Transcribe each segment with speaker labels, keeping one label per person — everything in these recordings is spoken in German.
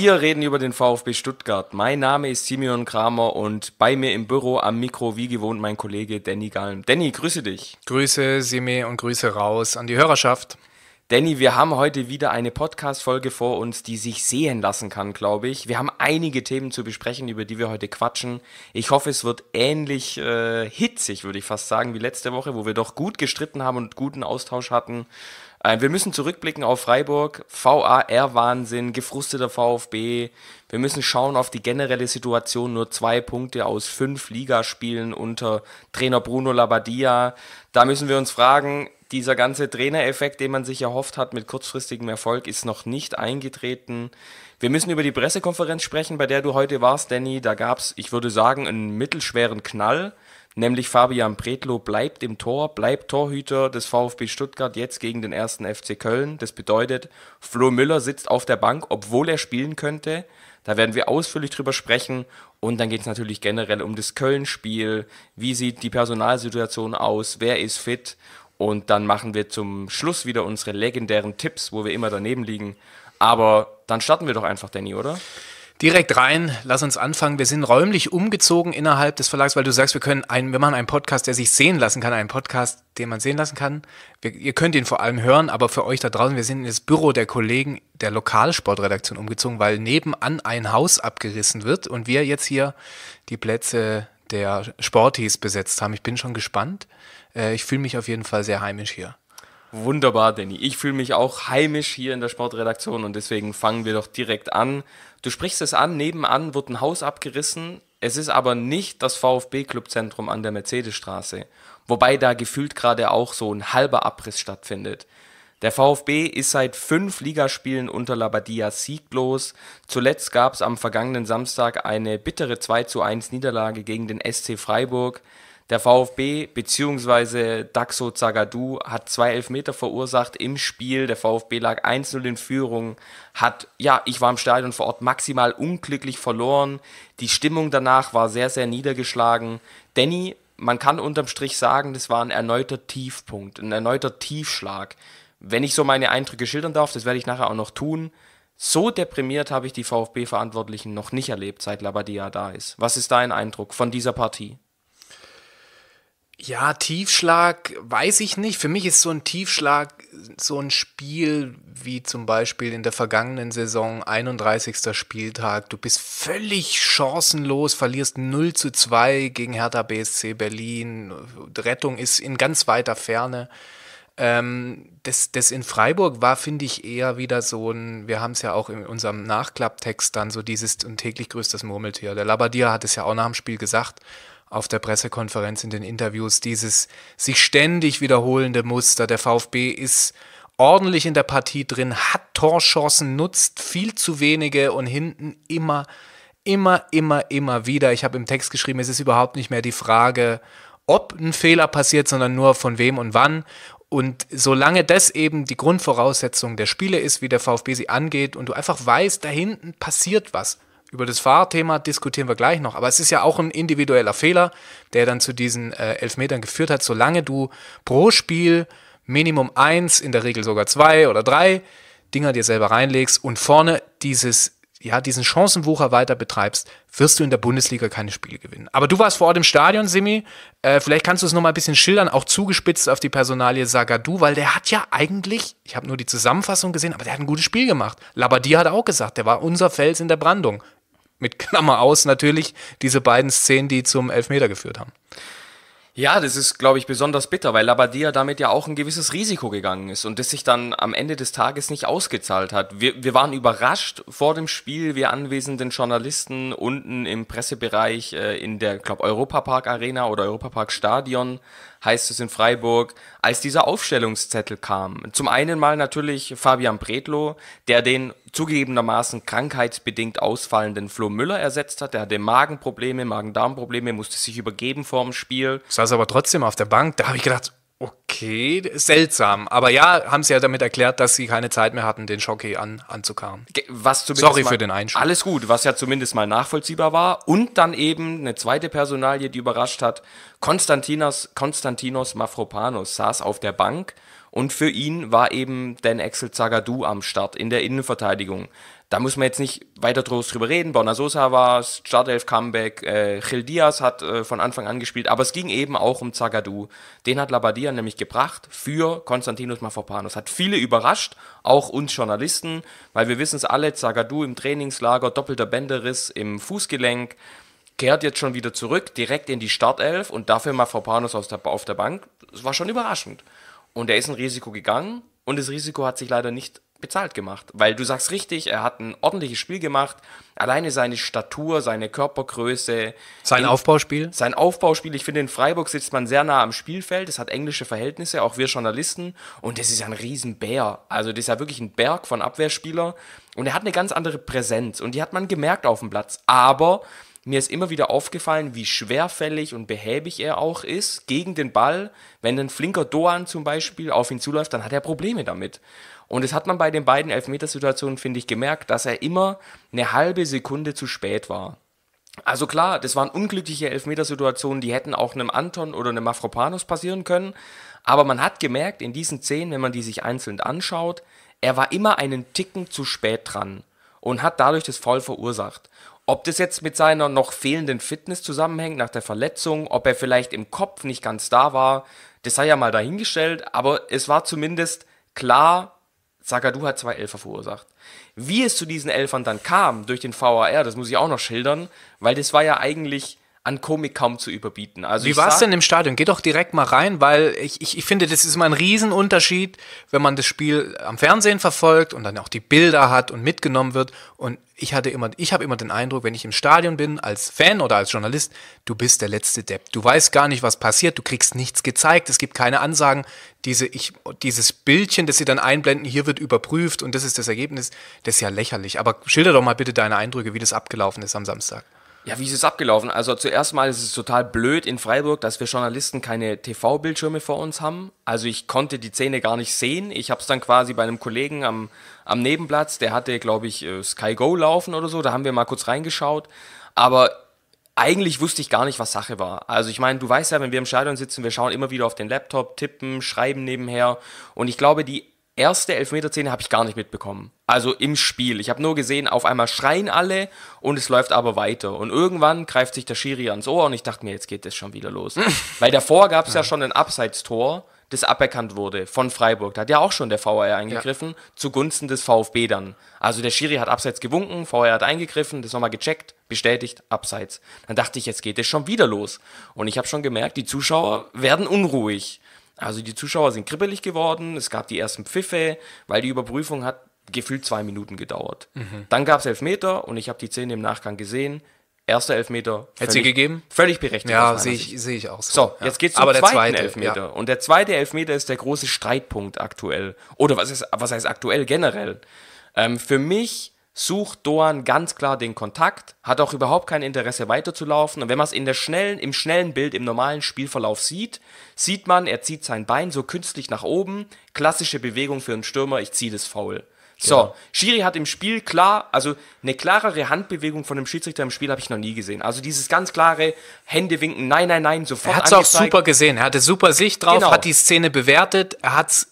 Speaker 1: Wir reden über den VfB Stuttgart. Mein Name ist Simeon Kramer und bei mir im Büro am Mikro wie gewohnt mein Kollege Danny Galm. Danny, grüße dich. Grüße Sime und Grüße raus an die Hörerschaft. Danny, wir haben heute wieder eine Podcast-Folge vor uns, die sich sehen lassen kann, glaube ich. Wir haben einige Themen zu besprechen, über die wir heute quatschen. Ich hoffe, es wird ähnlich äh, hitzig, würde ich fast sagen, wie letzte Woche, wo wir doch gut gestritten haben und guten Austausch hatten. Äh, wir müssen zurückblicken auf Freiburg, VAR-Wahnsinn, gefrusteter VfB. Wir müssen schauen auf die generelle Situation. Nur zwei Punkte aus fünf Ligaspielen unter Trainer Bruno Labadia. Da müssen wir uns fragen, dieser ganze Trainereffekt, den man sich erhofft hat mit kurzfristigem Erfolg, ist noch nicht eingetreten. Wir müssen über die Pressekonferenz sprechen, bei der du heute warst, Danny. Da gab es, ich würde sagen, einen mittelschweren Knall nämlich Fabian Bredlo bleibt im Tor, bleibt Torhüter des VfB Stuttgart jetzt gegen den ersten FC Köln. Das bedeutet, Flo Müller sitzt auf der Bank, obwohl er spielen könnte. Da werden wir ausführlich drüber sprechen. Und dann geht es natürlich generell um das Köln-Spiel. Wie sieht die Personalsituation aus? Wer ist fit? Und dann machen wir zum Schluss wieder unsere legendären Tipps, wo wir immer daneben liegen. Aber dann starten wir doch einfach, Danny, oder? direkt rein. Lass uns anfangen. Wir sind räumlich
Speaker 2: umgezogen innerhalb des Verlags, weil du sagst, wir können einen, wir machen einen Podcast, der sich sehen lassen kann, einen Podcast, den man sehen lassen kann. Wir, ihr könnt ihn vor allem hören, aber für euch da draußen, wir sind in das Büro der Kollegen der Lokalsportredaktion umgezogen, weil nebenan ein Haus abgerissen wird und wir jetzt hier die Plätze der Sporties besetzt haben. Ich bin schon gespannt. Äh, ich fühle mich auf jeden
Speaker 1: Fall sehr heimisch hier. Wunderbar, Danny. Ich fühle mich auch heimisch hier in der Sportredaktion und deswegen fangen wir doch direkt an Du sprichst es an, nebenan wird ein Haus abgerissen. Es ist aber nicht das VfB-Clubzentrum an der Mercedesstraße, wobei da gefühlt gerade auch so ein halber Abriss stattfindet. Der VfB ist seit fünf Ligaspielen unter Labadia sieglos. Zuletzt gab es am vergangenen Samstag eine bittere 2 zu 1 Niederlage gegen den SC Freiburg. Der VfB bzw. Daxo Zagadou hat zwei Elfmeter verursacht im Spiel. Der VfB lag 1-0 in Führung, hat, ja, ich war im Stadion vor Ort, maximal unglücklich verloren. Die Stimmung danach war sehr, sehr niedergeschlagen. Danny, man kann unterm Strich sagen, das war ein erneuter Tiefpunkt, ein erneuter Tiefschlag. Wenn ich so meine Eindrücke schildern darf, das werde ich nachher auch noch tun. So deprimiert habe ich die VfB-Verantwortlichen noch nicht erlebt, seit Labadia da ist. Was ist dein Eindruck von dieser Partie? Ja, Tiefschlag weiß
Speaker 2: ich nicht. Für mich ist so ein Tiefschlag so ein Spiel wie zum Beispiel in der vergangenen Saison 31. Spieltag. Du bist völlig chancenlos, verlierst 0 zu 2 gegen Hertha BSC Berlin. Rettung ist in ganz weiter Ferne. Ähm, das, das in Freiburg war, finde ich, eher wieder so ein, wir haben es ja auch in unserem Nachklapptext dann so dieses und täglich größtes Murmeltier. Der Labadia hat es ja auch nach dem Spiel gesagt auf der Pressekonferenz in den Interviews dieses sich ständig wiederholende Muster. Der VfB ist ordentlich in der Partie drin, hat Torchancen, nutzt viel zu wenige und hinten immer, immer, immer, immer wieder. Ich habe im Text geschrieben, es ist überhaupt nicht mehr die Frage, ob ein Fehler passiert, sondern nur von wem und wann. Und solange das eben die Grundvoraussetzung der Spiele ist, wie der VfB sie angeht und du einfach weißt, da hinten passiert was, über das Fahrthema diskutieren wir gleich noch. Aber es ist ja auch ein individueller Fehler, der dann zu diesen äh, Elfmetern geführt hat. Solange du pro Spiel Minimum eins, in der Regel sogar zwei oder drei Dinger dir selber reinlegst und vorne dieses, ja, diesen Chancenwucher weiter betreibst, wirst du in der Bundesliga keine Spiele gewinnen. Aber du warst vor Ort im Stadion, Simi. Äh, vielleicht kannst du es nochmal ein bisschen schildern, auch zugespitzt auf die Personalie Sagadu, weil der hat ja eigentlich, ich habe nur die Zusammenfassung gesehen, aber der hat ein gutes Spiel gemacht. Labadie hat auch gesagt, der war unser Fels in der Brandung mit Klammer aus natürlich diese beiden Szenen, die zum Elfmeter geführt haben.
Speaker 1: Ja, das ist, glaube ich, besonders bitter, weil Labadia damit ja auch ein gewisses Risiko gegangen ist und das sich dann am Ende des Tages nicht ausgezahlt hat. Wir, wir waren überrascht vor dem Spiel, wir anwesenden Journalisten unten im Pressebereich äh, in der, glaube Europa Park Arena oder Europa Park Stadion heißt es in Freiburg, als dieser Aufstellungszettel kam. Zum einen mal natürlich Fabian Bredlow, der den zugegebenermaßen krankheitsbedingt ausfallenden Flo Müller ersetzt hat. Der hatte Magenprobleme, Magen-Darm-Probleme, musste sich übergeben vor dem Spiel. Saß aber trotzdem
Speaker 2: auf der Bank. Da habe ich gedacht, Okay, seltsam. Aber ja, haben sie ja damit erklärt, dass sie keine Zeit mehr hatten, den Schocke an, anzukarren.
Speaker 1: Was zumindest Sorry mal, für den Einschub. Alles gut, was ja zumindest mal nachvollziehbar war. Und dann eben eine zweite Personalie, die überrascht hat. Konstantinos, Konstantinos Mafropanos saß auf der Bank und für ihn war eben Dan Axel Zagadou am Start in der Innenverteidigung da muss man jetzt nicht weiter drüber reden. Bonasosa war es, Startelf Comeback, äh, Gil Diaz hat äh, von Anfang an gespielt, aber es ging eben auch um Zagadou. Den hat Labadia nämlich gebracht für Konstantinos Mafropanos. Hat viele überrascht, auch uns Journalisten, weil wir wissen es alle, Zagadou im Trainingslager, doppelter Bänderriss im Fußgelenk, kehrt jetzt schon wieder zurück, direkt in die Startelf und dafür Mafropanos aus der, auf der Bank. Das war schon überraschend. Und er ist ein Risiko gegangen und das Risiko hat sich leider nicht bezahlt gemacht. Weil du sagst richtig, er hat ein ordentliches Spiel gemacht. Alleine seine Statur, seine Körpergröße. Sein in, Aufbauspiel? Sein Aufbauspiel. Ich finde, in Freiburg sitzt man sehr nah am Spielfeld. Es hat englische Verhältnisse, auch wir Journalisten. Und das ist ja ein Riesenbär. Also, das ist ja wirklich ein Berg von Abwehrspielern. Und er hat eine ganz andere Präsenz. Und die hat man gemerkt auf dem Platz. Aber mir ist immer wieder aufgefallen, wie schwerfällig und behäbig er auch ist gegen den Ball. Wenn ein flinker Doan zum Beispiel auf ihn zuläuft, dann hat er Probleme damit. Und das hat man bei den beiden Elfmetersituationen, finde ich, gemerkt, dass er immer eine halbe Sekunde zu spät war. Also klar, das waren unglückliche Elfmetersituationen, die hätten auch einem Anton oder einem Mafropanos passieren können. Aber man hat gemerkt, in diesen Szenen, wenn man die sich einzeln anschaut, er war immer einen Ticken zu spät dran und hat dadurch das Foul verursacht. Ob das jetzt mit seiner noch fehlenden Fitness zusammenhängt nach der Verletzung, ob er vielleicht im Kopf nicht ganz da war, das sei ja mal dahingestellt, aber es war zumindest klar, Sagadu hat zwei Elfer verursacht. Wie es zu diesen Elfern dann kam durch den VAR, das muss ich auch noch schildern, weil das war ja eigentlich an Komik kaum zu überbieten. Also Wie war es denn
Speaker 2: im Stadion? Geh doch direkt mal rein, weil ich, ich, ich finde, das ist immer ein Riesenunterschied, wenn man das Spiel am Fernsehen verfolgt und dann auch die Bilder hat und mitgenommen wird. Und ich hatte immer, ich habe immer den Eindruck, wenn ich im Stadion bin, als Fan oder als Journalist, du bist der letzte Depp. Du weißt gar nicht, was passiert, du kriegst nichts gezeigt, es gibt keine Ansagen. Diese, ich, dieses Bildchen, das sie dann einblenden, hier wird überprüft und das ist das Ergebnis, das ist ja lächerlich. Aber schilder doch mal bitte deine Eindrücke, wie das abgelaufen ist am Samstag.
Speaker 1: Ja, wie ist es abgelaufen? Also zuerst mal ist es total blöd in Freiburg, dass wir Journalisten keine TV-Bildschirme vor uns haben. Also ich konnte die Szene gar nicht sehen. Ich habe es dann quasi bei einem Kollegen am, am Nebenplatz, der hatte, glaube ich, äh, Sky Go laufen oder so, da haben wir mal kurz reingeschaut. Aber eigentlich wusste ich gar nicht, was Sache war. Also ich meine, du weißt ja, wenn wir im Stadion sitzen, wir schauen immer wieder auf den Laptop, tippen, schreiben nebenher. Und ich glaube, die erste Elfmeterszene habe ich gar nicht mitbekommen. Also im Spiel. Ich habe nur gesehen, auf einmal schreien alle und es läuft aber weiter. Und irgendwann greift sich der Schiri ans Ohr und ich dachte mir, jetzt geht das schon wieder los. Weil davor gab es ja. ja. schon ein Abseitstor, das aberkannt wurde von Freiburg. Da hat ja auch schon der VR eingegriffen, ja. zugunsten des VfB dann. Also der Schiri hat abseits gewunken, VR hat eingegriffen, das nochmal gecheckt, bestätigt, abseits. Dann dachte ich, jetzt geht es schon wieder los. Und ich habe schon gemerkt, die Zuschauer werden unruhig. Also die Zuschauer sind kribbelig geworden, es gab die ersten Pfiffe, weil die Überprüfung hat gefühlt zwei Minuten gedauert. Mhm. Dann gab es Elfmeter und ich habe die Szene im Nachgang gesehen. Erster Elfmeter. Hätte sie gegeben? Völlig berechtigt. Ja, sehe ich, seh ich auch so. so ja. jetzt geht's zum Aber zweiten zweite, Elfmeter. Ja. Und der zweite Elfmeter ist der große Streitpunkt aktuell. Oder was, ist, was heißt aktuell generell? Ähm, für mich sucht Doan ganz klar den Kontakt, hat auch überhaupt kein Interesse weiterzulaufen. Und wenn man es in der schnellen, im schnellen Bild, im normalen Spielverlauf sieht, sieht man, er zieht sein Bein so künstlich nach oben. Klassische Bewegung für einen Stürmer, ich ziehe das faul. So, ja. Genau. Schiri hat im Spiel klar, also eine klarere Handbewegung von dem Schiedsrichter im Spiel habe ich noch nie gesehen. Also dieses ganz klare Hände winken, nein, nein, nein, sofort. Er hat es auch super gesehen, er hatte super Sicht drauf, genau. hat die Szene bewertet, er hat es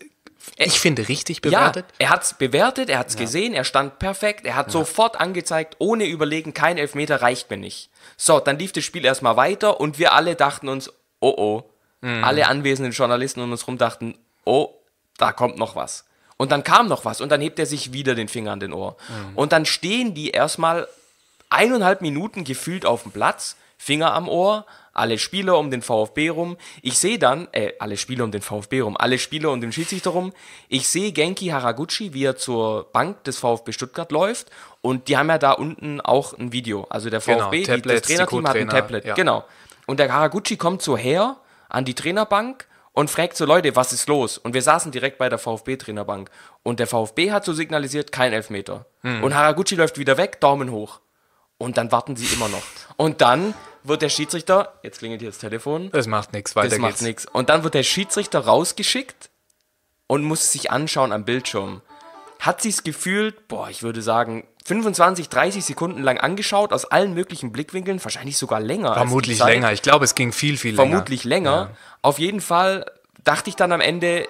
Speaker 1: er, äh, ich finde, richtig bewertet. Ja, er hat es bewertet, er hat es ja. gesehen, er stand perfekt, er hat ja. sofort angezeigt, ohne überlegen, kein Elfmeter reicht mir nicht. So, dann lief das Spiel erstmal weiter und wir alle dachten uns, oh oh. Mhm. Alle anwesenden Journalisten um uns rum dachten, oh, da kommt noch was. Und dann kam noch was und dann hebt er sich wieder den Finger an den Ohr. Mhm. Und dann stehen die erstmal eineinhalb Minuten gefühlt auf dem Platz, Finger am Ohr, alle Spieler um den VfB rum. Ich sehe dann, äh, alle Spieler um den VfB rum, alle Spieler um den Schiedsrichter rum. Ich sehe Genki Haraguchi, wie er zur Bank des VfB Stuttgart läuft. Und die haben ja da unten auch ein Video. Also der genau, VfB, genau, Tablets, das Trainerteam hat ein Tablet. Ja. Genau. Und der Haraguchi kommt so her an die Trainerbank und fragt so Leute, was ist los? Und wir saßen direkt bei der VfB-Trainerbank. Und der VfB hat so signalisiert, kein Elfmeter. Hm. Und Haraguchi läuft wieder weg, Daumen hoch. Und dann warten sie immer noch. Und dann wird der Schiedsrichter, jetzt klingelt hier das Telefon. Das macht nichts, weiter Das macht nichts. Und dann wird der Schiedsrichter rausgeschickt und muss sich anschauen am Bildschirm. Hat sie es gefühlt, boah, ich würde sagen, 25, 30 Sekunden lang angeschaut, aus allen möglichen Blickwinkeln, wahrscheinlich sogar länger. Vermutlich länger, ich glaube, es ging viel, viel länger. Vermutlich länger. Ja. Auf jeden Fall dachte ich dann am Ende,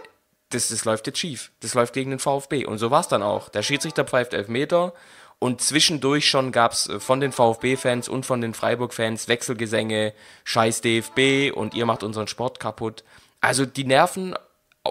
Speaker 1: das, das läuft jetzt schief. Das läuft gegen den VfB. Und so war es dann auch. Der Schiedsrichter pfeift Elfmeter. Meter und zwischendurch schon gab es äh, von den VfB-Fans und von den Freiburg-Fans Wechselgesänge, scheiß DFB und ihr macht unseren Sport kaputt. Also die Nerven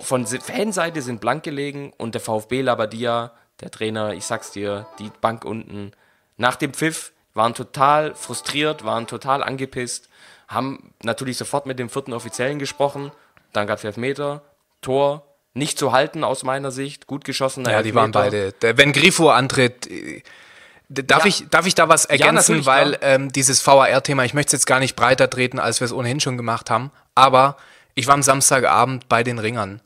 Speaker 1: von Fanseite sind blank gelegen und der VfB Labadia, der Trainer, ich sag's dir, die Bank unten, nach dem Pfiff waren total frustriert, waren total angepisst, haben natürlich sofort mit dem vierten Offiziellen gesprochen, dann gab's Elfmeter, Tor, nicht zu halten aus meiner Sicht. Gut geschossen. Ja, die waren beide. Der, wenn Grifo
Speaker 2: antritt, äh, darf, ja. ich, darf ich da was ergänzen? Ja, Weil ähm, dieses VAR-Thema, ich möchte es jetzt gar nicht breiter treten, als wir es ohnehin schon gemacht haben, aber ich war am Samstagabend bei den Ringern.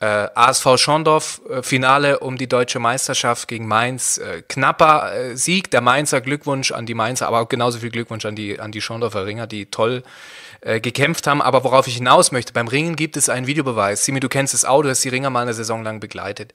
Speaker 2: Äh, ASV Schondorf, äh, Finale um die deutsche Meisterschaft gegen Mainz. Äh, knapper äh, Sieg der Mainzer. Glückwunsch an die Mainzer, aber auch genauso viel Glückwunsch an die, an die Schondorfer Ringer, die toll äh, gekämpft haben. Aber worauf ich hinaus möchte, beim Ringen gibt es einen Videobeweis. Simi, du kennst das Auto, du hast die Ringer mal eine Saison lang begleitet.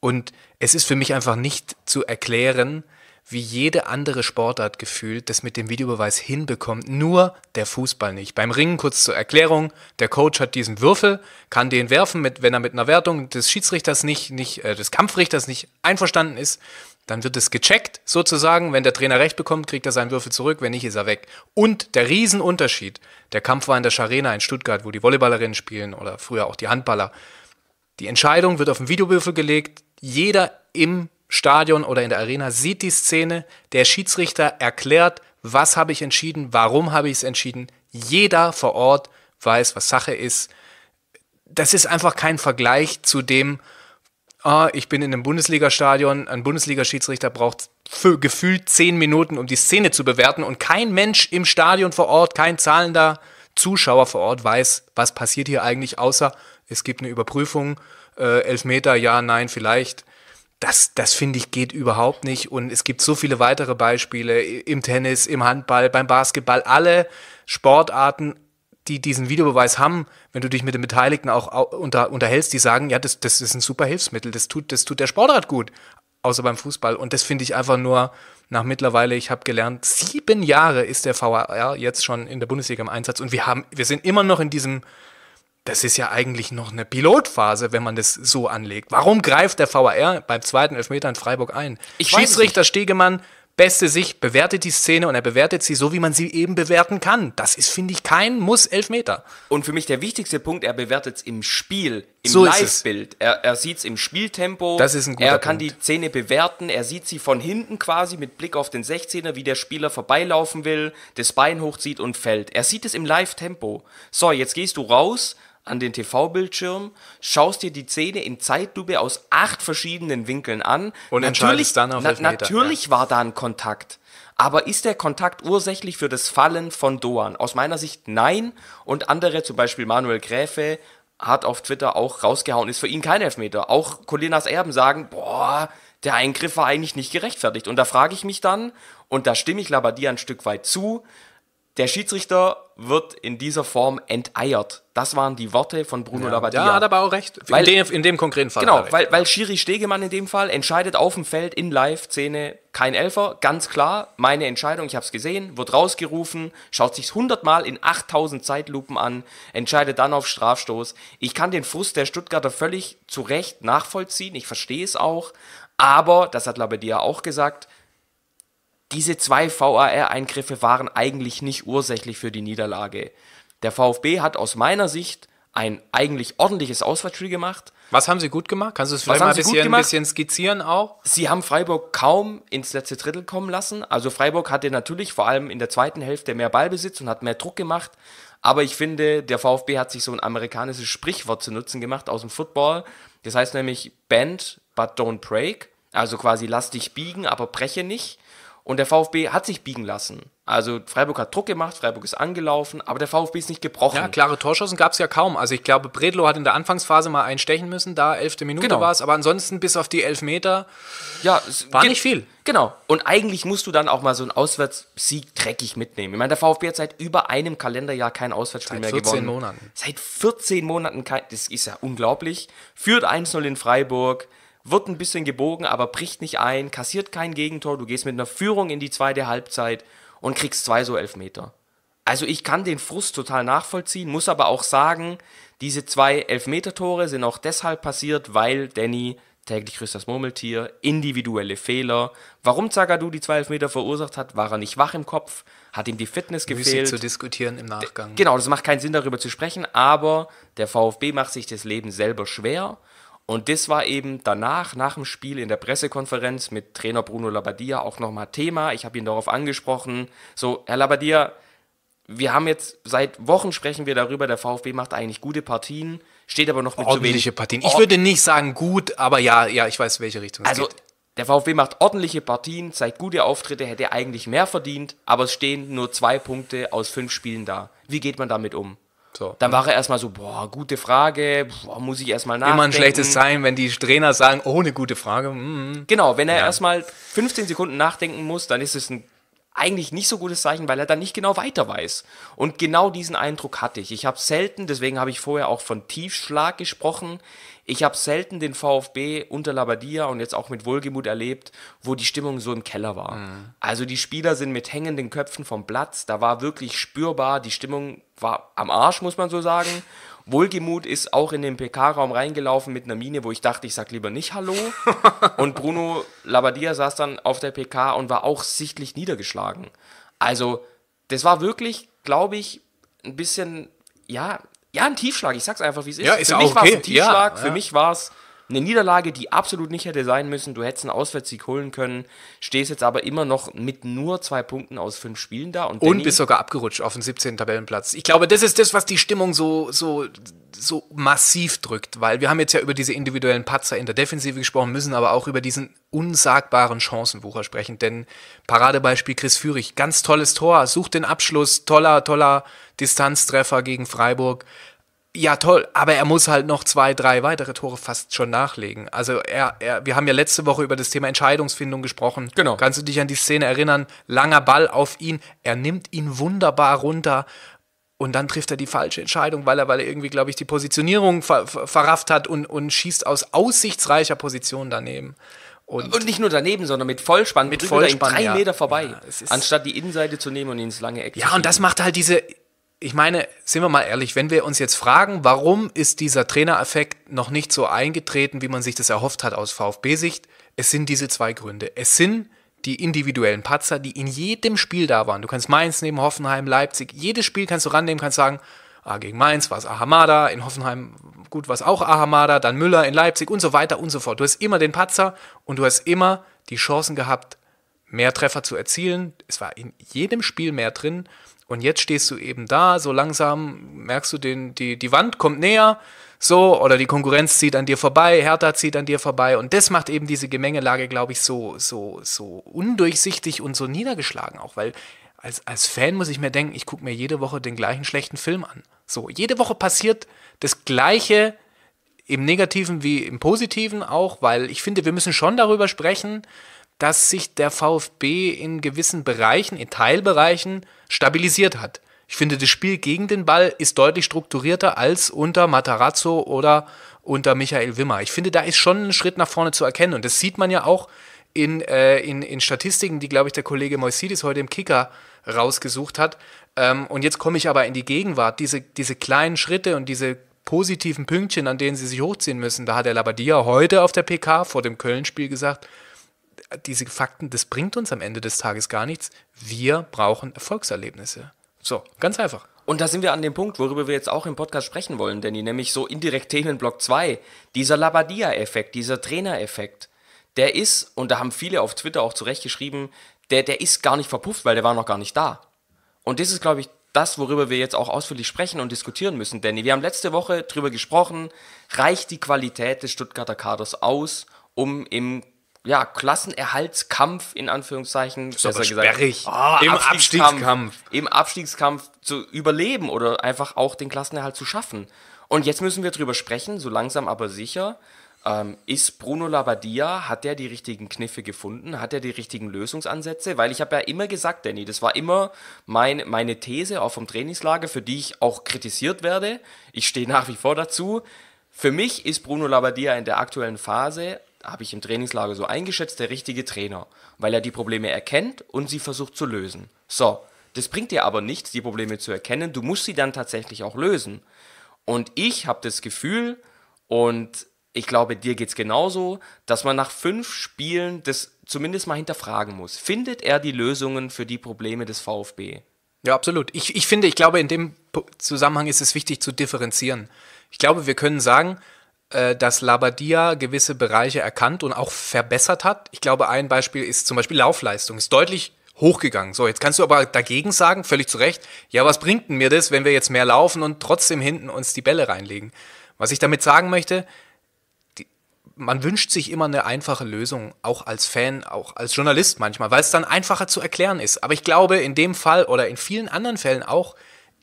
Speaker 2: Und es ist für mich einfach nicht zu erklären, wie jede andere Sportart gefühlt das mit dem Videobeweis hinbekommt, nur der Fußball nicht. Beim Ringen kurz zur Erklärung, der Coach hat diesen Würfel, kann den werfen, mit, wenn er mit einer Wertung des Schiedsrichters nicht, nicht äh, des Kampfrichters nicht einverstanden ist, dann wird es gecheckt, sozusagen. Wenn der Trainer recht bekommt, kriegt er seinen Würfel zurück, wenn nicht, ist er weg. Und der Riesenunterschied, der Kampf war in der Scharena in Stuttgart, wo die Volleyballerinnen spielen oder früher auch die Handballer. Die Entscheidung wird auf den Videowürfel gelegt. Jeder im Stadion oder in der Arena sieht die Szene. Der Schiedsrichter erklärt, was habe ich entschieden, warum habe ich es entschieden. Jeder vor Ort weiß, was Sache ist. Das ist einfach kein Vergleich zu dem, ah, ich bin in einem Bundesligastadion, ein Bundesliga-Schiedsrichter braucht gefühlt zehn Minuten, um die Szene zu bewerten und kein Mensch im Stadion vor Ort, kein zahlender Zuschauer vor Ort weiß, was passiert hier eigentlich, außer es gibt eine Überprüfung, äh, Elfmeter, ja, nein, vielleicht. Das, das finde ich geht überhaupt nicht und es gibt so viele weitere Beispiele im Tennis, im Handball, beim Basketball, alle Sportarten die diesen Videobeweis haben, wenn du dich mit den Beteiligten auch unter, unterhältst, die sagen, ja, das, das ist ein super Hilfsmittel, das tut, das tut der Sportart gut, außer beim Fußball. Und das finde ich einfach nur nach mittlerweile, ich habe gelernt, sieben Jahre ist der VAR jetzt schon in der Bundesliga im Einsatz und wir haben, wir sind immer noch in diesem, das ist ja eigentlich noch eine Pilotphase, wenn man das so anlegt. Warum greift der VAR beim zweiten Elfmeter in Freiburg ein? Ich Schiedsrichter Stegemann beste Sicht, bewertet die Szene und er bewertet sie so, wie man sie eben bewerten kann. Das
Speaker 1: ist, finde ich, kein Muss Elfmeter. Und für mich der wichtigste Punkt, er bewertet es im Spiel, im so Live-Bild. Er, er sieht es im Spieltempo. Das ist ein guter Er kann Punkt. die Szene bewerten. Er sieht sie von hinten quasi mit Blick auf den 16er, wie der Spieler vorbeilaufen will, das Bein hochzieht und fällt. Er sieht es im Live-Tempo. So, jetzt gehst du raus an den TV-Bildschirm, schaust dir die Szene in Zeitlupe aus acht verschiedenen Winkeln an. Und natürlich, dann auf na, Natürlich ja. war da ein Kontakt. Aber ist der Kontakt ursächlich für das Fallen von Doan? Aus meiner Sicht nein. Und andere, zum Beispiel Manuel Gräfe, hat auf Twitter auch rausgehauen, ist für ihn kein Elfmeter. Auch Colinas Erben sagen, boah, der Eingriff war eigentlich nicht gerechtfertigt. Und da frage ich mich dann, und da stimme ich Labadia ein Stück weit zu, der Schiedsrichter wird in dieser Form enteiert. Das waren die Worte von Bruno ja, Labbadia. Ja, hat aber auch recht. Weil, in, dem, in, dem, konkreten Fall. Genau, weil, weil Schiri Stegemann in dem Fall entscheidet auf dem Feld in Live-Szene kein Elfer, ganz klar. Meine Entscheidung, ich habe es gesehen, wird rausgerufen, schaut sich hundertmal in 8000 Zeitlupen an, entscheidet dann auf Strafstoß. Ich kann den Frust der Stuttgarter völlig zu Recht nachvollziehen. Ich verstehe es auch. Aber, das hat Labbadia auch gesagt, diese zwei VAR-Eingriffe waren eigentlich nicht ursächlich für die Niederlage. Der VfB hat aus meiner Sicht ein eigentlich ordentliches Auswärtsspiel gemacht. Was
Speaker 2: haben sie gut gemacht?
Speaker 1: Kannst du es vielleicht mal ein bisschen, ein bisschen, skizzieren auch? Sie haben Freiburg kaum ins letzte Drittel kommen lassen. Also Freiburg hatte natürlich vor allem in der zweiten Hälfte mehr Ballbesitz und hat mehr Druck gemacht. Aber ich finde, der VfB hat sich so ein amerikanisches Sprichwort zu Nutzen gemacht aus dem Football. Das heißt nämlich Bend, but don't break. Also quasi lass dich biegen, aber breche nicht. Und der VfB hat sich biegen lassen. Also Freiburg hat Druck gemacht, Freiburg ist angelaufen, aber der VfB ist nicht gebrochen. Ja, klare Torschossen gab es ja kaum. Also ich glaube, Bredlo hat in der Anfangsphase mal einstechen müssen, da elfte Minute genau. war es, aber ansonsten bis auf die elf Meter ja, war nicht viel. Genau. Und eigentlich musst du dann auch mal so einen Auswärtssieg dreckig mitnehmen. Ich meine, der VfB hat seit über einem Kalenderjahr kein Auswärtsspiel mehr gewonnen. Seit 14 Monaten. Seit 14 Monaten, kein, das ist ja unglaublich. Führt 1-0 in Freiburg wird ein bisschen gebogen, aber bricht nicht ein, kassiert kein Gegentor, du gehst mit einer Führung in die zweite Halbzeit und kriegst zwei so Elfmeter. Also ich kann den Frust total nachvollziehen, muss aber auch sagen, diese zwei Elfmeter-Tore sind auch deshalb passiert, weil Danny täglich grüßt das Murmeltier, individuelle Fehler. Warum Zagadou die zwei Elfmeter verursacht hat, war er nicht wach im Kopf, hat ihm die Fitness Müßig gefehlt. zu diskutieren
Speaker 2: im Nachgang. Genau, das
Speaker 1: macht keinen Sinn darüber zu sprechen, aber der VfB macht sich das Leben selber schwer. Und das war eben danach, nach dem Spiel in der Pressekonferenz mit Trainer Bruno Labbadia auch nochmal Thema. Ich habe ihn darauf angesprochen. So, Herr Labbadia, wir haben jetzt seit Wochen sprechen wir darüber, der VfB macht eigentlich gute Partien, steht aber noch mit ordentliche zu wenig Partien. Ich würde nicht sagen gut, aber ja, ja, ich weiß welche Richtung. Also geht. der VfB macht ordentliche Partien, zeigt gute Auftritte, hätte eigentlich mehr verdient, aber es stehen nur zwei Punkte aus fünf Spielen da. Wie geht man damit um? So. Dann war er erstmal so, boah, gute Frage, boah, muss ich erstmal nachdenken. Immer ein schlechtes Zeichen, wenn die Trainer sagen, oh, eine gute Frage. Mm. Genau, wenn er ja. erstmal 15 Sekunden nachdenken muss, dann ist es ein eigentlich nicht so gutes Zeichen, weil er dann nicht genau weiter weiß. Und genau diesen Eindruck hatte ich. Ich habe selten, deswegen habe ich vorher auch von Tiefschlag gesprochen, ich habe selten den VfB unter Labadia und jetzt auch mit Wohlgemut erlebt, wo die Stimmung so im Keller war. Mhm. Also die Spieler sind mit hängenden Köpfen vom Platz, da war wirklich spürbar, die Stimmung war am Arsch, muss man so sagen. Wohlgemut ist auch in den PK-Raum reingelaufen mit einer Mine, wo ich dachte, ich sag lieber nicht Hallo. und Bruno Labadia saß dann auf der PK und war auch sichtlich niedergeschlagen. Also, das war wirklich, glaube ich, ein bisschen, ja, ja, ein Tiefschlag. Ich sag's einfach, wie es ist. Ja, ist für mich okay. war es ein Tiefschlag, ja, ja. für mich war es eine Niederlage, die absolut nicht hätte sein müssen. Du hättest einen Auswärtssieg holen können. Stehst jetzt aber immer noch mit nur zwei Punkten aus fünf Spielen da. Und, und bist sogar abgerutscht auf den 17. Tabellenplatz. Ich
Speaker 2: glaube, das ist das, was die Stimmung so, so, so massiv drückt. Weil wir haben jetzt ja über diese individuellen Patzer in der Defensive gesprochen, müssen aber auch über diesen unsagbaren Chancenwucher sprechen. Denn Paradebeispiel Chris Führig, ganz tolles Tor, sucht den Abschluss, toller, toller Distanztreffer gegen Freiburg. Ja, toll, aber er muss halt noch zwei, drei weitere Tore fast schon nachlegen. Also er, er, wir haben ja letzte Woche über das Thema Entscheidungsfindung gesprochen. Genau. Kannst du dich an die Szene erinnern? Langer Ball auf ihn, er nimmt ihn wunderbar runter und dann trifft er die falsche Entscheidung, weil er, weil er irgendwie, glaube ich, die Positionierung ver, ver, verrafft hat und, und schießt aus aussichtsreicher Position daneben. Und, und, nicht nur daneben, sondern mit Vollspann, mit Vollspann drei ja. Meter
Speaker 1: vorbei, ja, anstatt
Speaker 2: die Innenseite zu nehmen und ins lange Eck. Ja, und das macht halt diese ich meine, sind wir mal ehrlich, wenn wir uns jetzt fragen, warum ist dieser Trainereffekt noch nicht so eingetreten, wie man sich das erhofft hat aus VfB-Sicht, es sind diese zwei Gründe. Es sind die individuellen Patzer, die in jedem Spiel da waren. Du kannst Mainz nehmen, Hoffenheim, Leipzig, jedes Spiel kannst du rannehmen, kannst sagen, ah, gegen Mainz war es Ahamada, in Hoffenheim gut war es auch Ahamada, dann Müller in Leipzig und so weiter und so fort. Du hast immer den Patzer und du hast immer die Chancen gehabt, mehr Treffer zu erzielen. Es war in jedem Spiel mehr drin und jetzt stehst du eben da, so langsam merkst du, den, die, die Wand kommt näher, so, oder die Konkurrenz zieht an dir vorbei, Hertha zieht an dir vorbei. Und das macht eben diese Gemengelage, glaube ich, so, so, so undurchsichtig und so niedergeschlagen auch, weil als, als Fan muss ich mir denken, ich gucke mir jede Woche den gleichen schlechten Film an. So, jede Woche passiert das Gleiche im Negativen wie im Positiven auch, weil ich finde, wir müssen schon darüber sprechen, dass sich der VfB in gewissen Bereichen, in Teilbereichen stabilisiert hat. Ich finde, das Spiel gegen den Ball ist deutlich strukturierter als unter Matarazzo oder unter Michael Wimmer. Ich finde, da ist schon ein Schritt nach vorne zu erkennen. Und das sieht man ja auch in, äh, in, in Statistiken, die, glaube ich, der Kollege Moisidis heute im Kicker rausgesucht hat. Ähm, und jetzt komme ich aber in die Gegenwart. Diese, diese kleinen Schritte und diese positiven Pünktchen, an denen sie sich hochziehen müssen, da hat der Labadia heute auf der PK vor dem Köln-Spiel gesagt, diese Fakten, das
Speaker 1: bringt uns am Ende des Tages gar nichts. Wir brauchen Erfolgserlebnisse. So, ganz einfach. Und da sind wir an dem Punkt, worüber wir jetzt auch im Podcast sprechen wollen, Danny, nämlich so indirekt Themenblock 2. Dieser Labadia-Effekt, dieser Trainereffekt, der ist, und da haben viele auf Twitter auch zurecht geschrieben, der, der ist gar nicht verpufft, weil der war noch gar nicht da. Und das ist, glaube ich, das, worüber wir jetzt auch ausführlich sprechen und diskutieren müssen, Danny. Wir haben letzte Woche darüber gesprochen, reicht die Qualität des Stuttgarter Kaders aus, um im ja, Klassenerhaltskampf in Anführungszeichen, das ist besser gesagt, oh, im Abstiegskampf, Abstiegskampf, im Abstiegskampf zu überleben oder einfach auch den Klassenerhalt zu schaffen. Und jetzt müssen wir drüber sprechen, so langsam aber sicher. Ähm, ist Bruno Labadia, hat der die richtigen Kniffe gefunden? Hat er die richtigen Lösungsansätze? Weil ich habe ja immer gesagt, Danny, das war immer mein, meine These auch vom Trainingslager, für die ich auch kritisiert werde. Ich stehe nach wie vor dazu. Für mich ist Bruno Labadia in der aktuellen Phase habe ich im Trainingslager so eingeschätzt, der richtige Trainer, weil er die Probleme erkennt und sie versucht zu lösen. So, das bringt dir aber nichts, die Probleme zu erkennen, du musst sie dann tatsächlich auch lösen. Und ich habe das Gefühl, und ich glaube, dir geht es genauso, dass man nach fünf Spielen das zumindest mal hinterfragen muss. Findet er die Lösungen für die Probleme des VfB? Ja, absolut. Ich, ich finde, ich glaube,
Speaker 2: in dem Zusammenhang ist es wichtig zu differenzieren. Ich glaube, wir können sagen, äh, dass Labadia gewisse Bereiche erkannt und auch verbessert hat. Ich glaube, ein Beispiel ist zum Beispiel Laufleistung. Ist deutlich hochgegangen. So, jetzt kannst du aber dagegen sagen, völlig zu Recht, ja, was bringt denn mir das, wenn wir jetzt mehr laufen und trotzdem hinten uns die Bälle reinlegen? Was ich damit sagen möchte, die, man wünscht sich immer eine einfache Lösung, auch als Fan, auch als Journalist manchmal, weil es dann einfacher zu erklären ist. Aber ich glaube, in dem Fall oder in vielen anderen Fällen auch,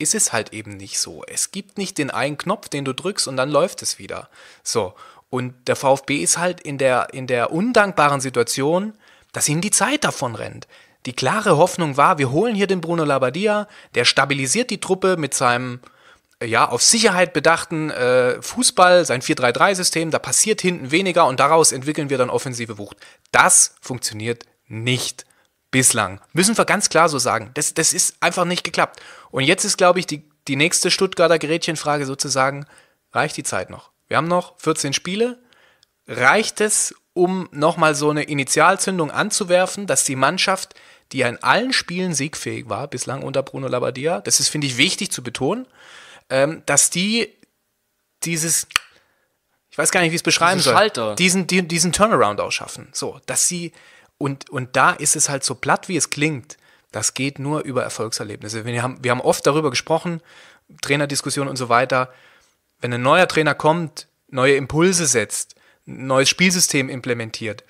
Speaker 2: ist es halt eben nicht so. Es gibt nicht den einen Knopf, den du drückst und dann läuft es wieder. So. Und der VfB ist halt in der, in der undankbaren Situation, dass ihm die Zeit davon rennt. Die klare Hoffnung war, wir holen hier den Bruno Labbadia, der stabilisiert die Truppe mit seinem ja, auf Sicherheit bedachten äh, Fußball, sein 4-3-3-System, da passiert hinten weniger und daraus entwickeln wir dann offensive Wucht. Das funktioniert nicht. Bislang. Müssen wir ganz klar so sagen. Das, das ist einfach nicht geklappt. Und jetzt ist, glaube ich, die, die nächste Stuttgarter Gerätchenfrage sozusagen, reicht die Zeit noch? Wir haben noch 14 Spiele. Reicht es, um nochmal so eine Initialzündung anzuwerfen, dass die Mannschaft, die ja in allen Spielen siegfähig war, bislang unter Bruno Labbadia, das ist, finde ich, wichtig zu betonen, ähm, dass die dieses, ich weiß gar nicht, wie ich es beschreiben Diese soll, diesen, diesen Turnaround ausschaffen. So, dass sie und, und da ist es halt so platt, wie es klingt. Das geht nur über Erfolgserlebnisse. Wir haben, wir haben oft darüber gesprochen, Trainerdiskussionen und so weiter. Wenn ein neuer Trainer kommt, neue Impulse setzt, ein neues Spielsystem implementiert,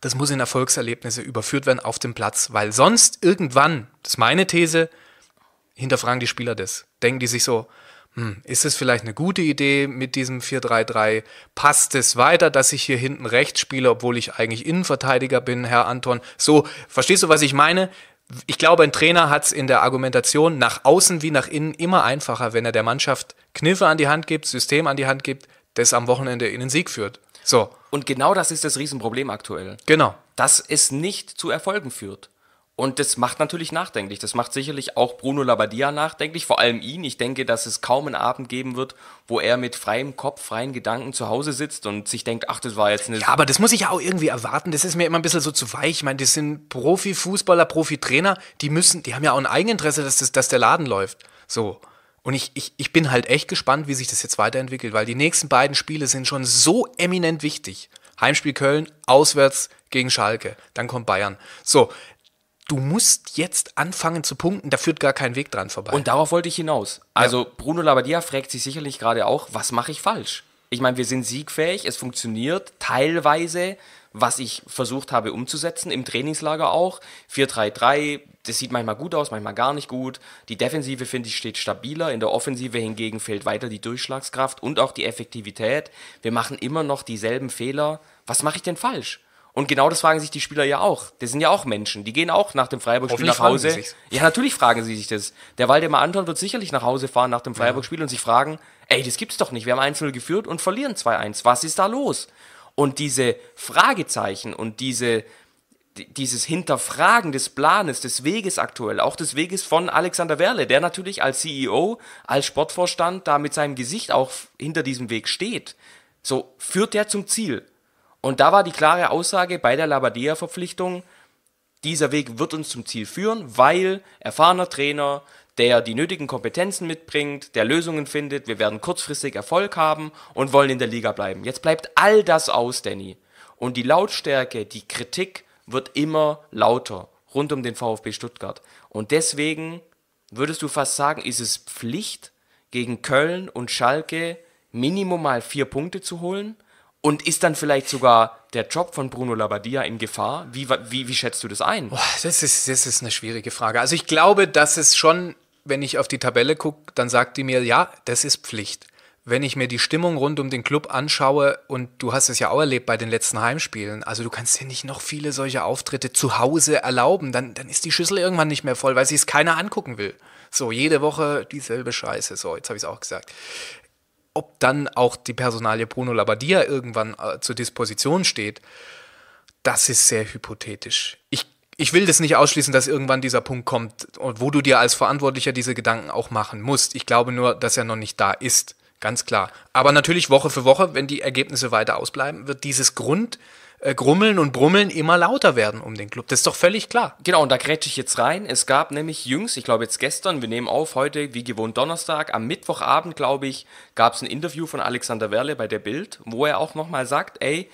Speaker 2: das muss in Erfolgserlebnisse überführt werden auf dem Platz, weil sonst irgendwann, das ist meine These, hinterfragen die Spieler das. Denken die sich so, hm, ist es vielleicht eine gute Idee mit diesem 4-3-3? Passt es weiter, dass ich hier hinten rechts spiele, obwohl ich eigentlich Innenverteidiger bin, Herr Anton? So, verstehst du, was ich meine? Ich glaube, ein Trainer hat es in der Argumentation nach außen wie nach innen immer einfacher, wenn er der Mannschaft Kniffe an die Hand gibt, System an die Hand gibt, das am Wochenende in den
Speaker 1: Sieg führt. So. Und genau das ist das Riesenproblem aktuell. Genau. Dass es nicht zu Erfolgen führt. Und das macht natürlich nachdenklich. Das macht sicherlich auch Bruno Labadia nachdenklich, vor allem ihn. Ich denke, dass es kaum einen Abend geben wird, wo er mit freiem Kopf, freien Gedanken zu Hause sitzt und sich denkt, ach, das war jetzt eine. Ja, aber
Speaker 2: das muss ich ja auch irgendwie erwarten. Das ist mir immer ein bisschen so zu weich. Ich meine, das sind Profifußballer, Profitrainer, die müssen, die haben ja auch ein Eigeninteresse, dass, das, dass der Laden läuft. So. Und ich, ich, ich bin halt echt gespannt, wie sich das jetzt weiterentwickelt, weil die nächsten beiden Spiele sind schon so eminent wichtig. Heimspiel Köln, auswärts gegen Schalke, dann kommt Bayern.
Speaker 1: So, du musst jetzt anfangen zu punkten, da führt gar kein Weg dran vorbei. Und darauf wollte ich hinaus. Also ja. Bruno Labbadia fragt sich sicherlich gerade auch, was mache ich falsch? Ich meine, wir sind siegfähig, es funktioniert teilweise, was ich versucht habe umzusetzen, im Trainingslager auch. 4-3-3, das sieht manchmal gut aus, manchmal gar nicht gut. Die Defensive, finde ich, steht stabiler. In der Offensive hingegen fehlt weiter die Durchschlagskraft und auch die Effektivität. Wir machen immer noch dieselben Fehler. Was mache ich denn falsch? Und genau das fragen sich die Spieler ja auch. Die sind ja auch Menschen. Die gehen auch nach dem Freiburg-Spiel nach Hause. Ja, natürlich fragen sie sich das. Der Waldemar Anton wird sicherlich nach Hause fahren nach dem Freiburg-Spiel und sich fragen, ey, das gibt's doch nicht. Wir haben 1-0 geführt und verlieren 2-1. Was ist da los? Und diese Fragezeichen und diese, dieses Hinterfragen des Planes, des Weges aktuell, auch des Weges von Alexander Werle, der natürlich als CEO, als Sportvorstand da mit seinem Gesicht auch hinter diesem Weg steht. So führt der zum Ziel. Und da war die klare Aussage bei der Labadia-Verpflichtung, dieser Weg wird uns zum Ziel führen, weil erfahrener Trainer, der die nötigen Kompetenzen mitbringt, der Lösungen findet, wir werden kurzfristig Erfolg haben und wollen in der Liga bleiben. Jetzt bleibt all das aus, Danny. Und die Lautstärke, die Kritik wird immer lauter rund um den VfB Stuttgart. Und deswegen würdest du fast sagen, ist es Pflicht, gegen Köln und Schalke Minimum mal vier Punkte zu holen und ist dann vielleicht sogar der Job von Bruno Labbadia in Gefahr? Wie, wie, wie schätzt du das
Speaker 2: ein? Boah, das, ist, das ist eine schwierige Frage. Also ich glaube, dass es schon, wenn ich auf die Tabelle gucke, dann sagt die mir, ja, das ist Pflicht. Wenn ich mir die Stimmung rund um den Club anschaue, und du hast es ja auch erlebt bei den letzten Heimspielen, also du kannst dir nicht noch viele solche Auftritte zu Hause erlauben, dann, dann ist die Schüssel irgendwann nicht mehr voll, weil sich es keiner angucken will. So, jede Woche dieselbe Scheiße. So, jetzt habe ich es auch gesagt ob dann auch die Personalie Bruno Labbadia irgendwann äh, zur Disposition steht, das ist sehr hypothetisch. Ich, ich will das nicht ausschließen, dass irgendwann dieser Punkt kommt, wo du dir als Verantwortlicher diese Gedanken auch machen musst. Ich glaube nur, dass er noch nicht da ist. Ganz klar. Aber natürlich Woche für Woche, wenn die Ergebnisse
Speaker 1: weiter ausbleiben, wird dieses Grund, äh, grummeln und Brummeln immer lauter werden um den Club. Das ist doch völlig klar. Genau, und da grätsche ich jetzt rein. Es gab nämlich jüngst, ich glaube jetzt gestern, wir nehmen auf heute, wie gewohnt Donnerstag, am Mittwochabend, glaube ich, gab es ein Interview von Alexander Werle bei der Bild, wo er auch nochmal sagt, ey,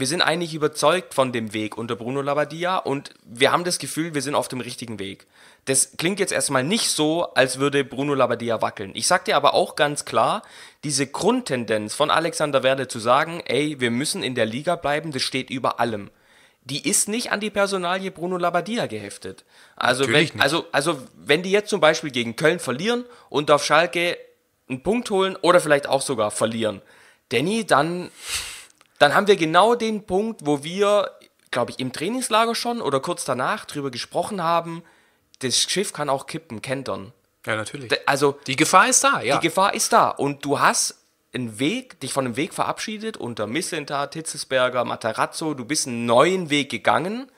Speaker 1: wir sind eigentlich überzeugt von dem Weg unter Bruno Labbadia und wir haben das Gefühl, wir sind auf dem richtigen Weg. Das klingt jetzt erstmal nicht so, als würde Bruno Labbadia wackeln. Ich sag dir aber auch ganz klar, diese Grundtendenz von Alexander Werde zu sagen, ey, wir müssen in der Liga bleiben, das steht über allem. Die ist nicht an die Personalie Bruno Labbadia geheftet. Also wenn, nicht. also, also wenn die jetzt zum Beispiel gegen Köln verlieren und auf Schalke einen Punkt holen oder vielleicht auch sogar verlieren, Danny, dann dann haben wir genau den Punkt, wo wir, glaube ich, im Trainingslager schon oder kurz danach drüber gesprochen haben, das Schiff kann auch kippen, kentern. Ja, natürlich. Also die Gefahr ist da, ja. Die Gefahr ist da und du hast einen Weg, dich von einem Weg verabschiedet unter Missentat, Hitzesberger, Matarazzo, du bist einen neuen Weg gegangen,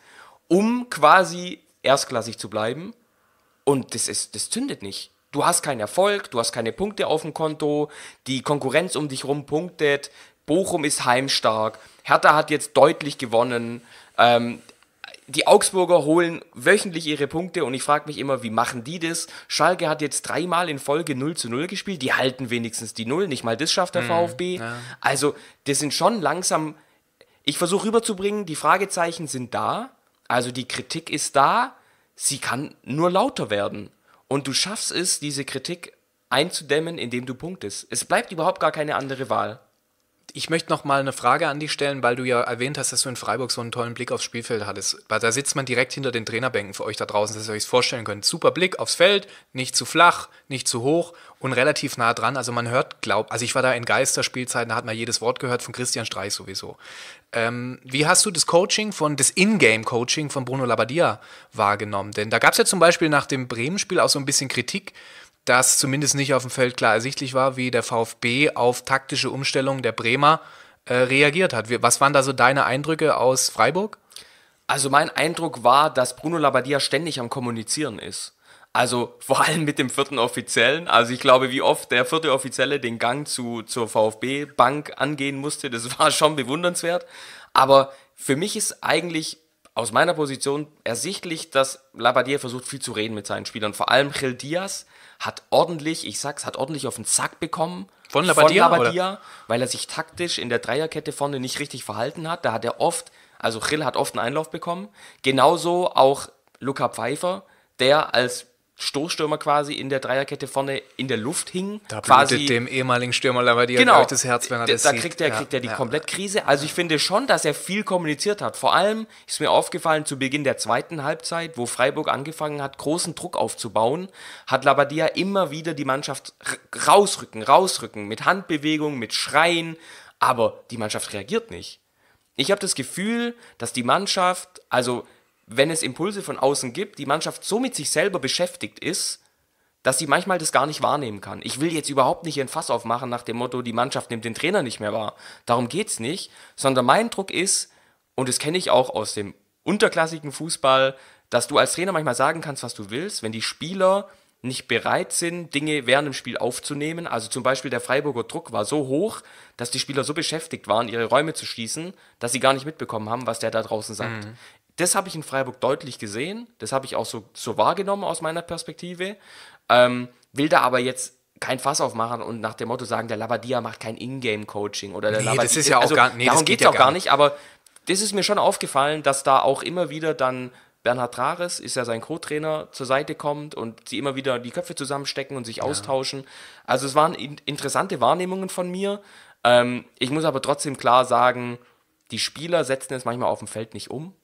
Speaker 1: um quasi erstklassig zu bleiben und das ist das zündet nicht. Du hast keinen Erfolg, du hast keine Punkte auf dem Konto, die Konkurrenz um dich rum punktet, Bochum ist heimstark. Hertha hat jetzt deutlich gewonnen. Ähm, die Augsburger holen wöchentlich ihre Punkte und ich frage mich immer, wie machen die das? Schalke hat jetzt dreimal in Folge 0 zu 0 gespielt. Die halten wenigstens die 0. Nicht mal das schafft der mhm, VfB. Ja. Also, das sind schon langsam. Ich versuche rüberzubringen, die Fragezeichen sind da. Also, die Kritik ist da. Sie kann nur lauter werden. Und du schaffst es, diese Kritik einzudämmen, indem du punktest. Es bleibt überhaupt gar keine andere Wahl. Ich möchte noch mal eine
Speaker 2: Frage an dich stellen, weil du ja erwähnt hast, dass du in Freiburg so einen tollen Blick aufs Spielfeld hattest. Weil da sitzt man direkt hinter den Trainerbänken für euch da draußen, dass ihr euch vorstellen könnt. Super Blick aufs Feld, nicht zu flach, nicht zu hoch und relativ nah dran. Also man hört, glaub, also ich war da in Geisterspielzeiten, da hat man jedes Wort gehört von Christian Streich sowieso. Ähm, wie hast du das Coaching von, das ingame coaching von Bruno Labbadia wahrgenommen? Denn da gab es ja zum Beispiel nach dem Bremen-Spiel auch so ein bisschen Kritik, dass zumindest nicht auf dem Feld klar ersichtlich war, wie der VfB auf taktische Umstellungen der Bremer äh,
Speaker 1: reagiert hat. Was waren da so deine Eindrücke aus Freiburg? Also mein Eindruck war, dass Bruno Labbadia ständig am Kommunizieren ist. Also vor allem mit dem vierten Offiziellen. Also ich glaube, wie oft der vierte Offizielle den Gang zu, zur VfB-Bank angehen musste, das war schon bewundernswert. Aber für mich ist eigentlich aus meiner Position ersichtlich, dass Labadier versucht, viel zu reden mit seinen Spielern. Vor allem Gil Diaz, hat ordentlich, ich sag's, hat ordentlich auf den Sack bekommen. Von Labadia? Von Labadia weil er sich taktisch in der Dreierkette vorne nicht richtig verhalten hat. Da hat er oft, also Grill hat oft einen Einlauf bekommen. Genauso auch Luca Pfeiffer, der als Stoßstürmer quasi in der Dreierkette vorne in der Luft hingen. Da quasi dem ehemaligen Stürmer Lavadier genau, das Herz, wenn er das da sieht. Kriegt er, ja, kriegt er die ja. Komplettkrise. Also ich finde schon, dass er viel kommuniziert hat. Vor allem ist mir aufgefallen, zu Beginn der zweiten Halbzeit, wo Freiburg angefangen hat, großen Druck aufzubauen, hat Labadia immer wieder die Mannschaft rausrücken, rausrücken, mit Handbewegungen, mit Schreien, aber die Mannschaft reagiert nicht. Ich habe das Gefühl, dass die Mannschaft, also wenn es Impulse von außen gibt, die Mannschaft so mit sich selber beschäftigt ist, dass sie manchmal das gar nicht wahrnehmen kann. Ich will jetzt überhaupt nicht ihren Fass aufmachen nach dem Motto, die Mannschaft nimmt den Trainer nicht mehr wahr. Darum geht's nicht, sondern mein Druck ist, und das kenne ich auch aus dem unterklassigen Fußball, dass du als Trainer manchmal sagen kannst, was du willst, wenn die Spieler nicht bereit sind, Dinge während dem Spiel aufzunehmen. Also zum Beispiel der Freiburger Druck war so hoch, dass die Spieler so beschäftigt waren, ihre Räume zu schließen, dass sie gar nicht mitbekommen haben, was der da draußen sagt. Mhm das habe ich in Freiburg deutlich gesehen. Das habe ich auch so, so wahrgenommen aus meiner Perspektive. Ähm, will da aber jetzt kein Fass aufmachen und nach dem Motto sagen, der Labadia macht kein Ingame-Coaching oder der nee, Labadia. Das ist ja auch also, gar, nee, darum geht es ja auch gar nicht. aber das ist mir schon aufgefallen, dass da auch immer wieder dann Bernhard Rares, ist ja sein Co-Trainer, zur Seite kommt und sie immer wieder die Köpfe zusammenstecken und sich ja. austauschen. Also es waren interessante Wahrnehmungen von mir. Ähm, ich muss aber trotzdem klar sagen, die Spieler setzen es manchmal auf dem Feld nicht um.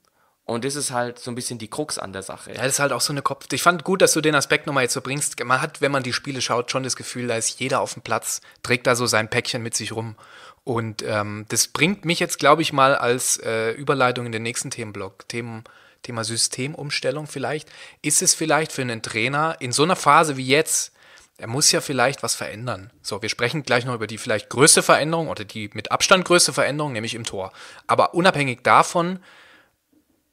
Speaker 1: Und das ist halt so ein bisschen die Krux an der Sache. Ja, das ist halt
Speaker 2: auch so eine Kopf. Ich fand gut, dass du den Aspekt nochmal jetzt so bringst. Man hat, wenn man die Spiele schaut, schon das Gefühl, da ist jeder auf dem Platz, trägt da so sein Päckchen mit sich rum. Und ähm, das bringt mich jetzt, glaube ich, mal als äh, Überleitung in den nächsten Themenblock. Themen, Thema Systemumstellung vielleicht. Ist es vielleicht für einen Trainer in so einer Phase wie jetzt, er muss ja vielleicht was verändern. So, wir sprechen gleich noch über die vielleicht größte Veränderung oder die mit Abstand größte Veränderung, nämlich im Tor. Aber unabhängig davon,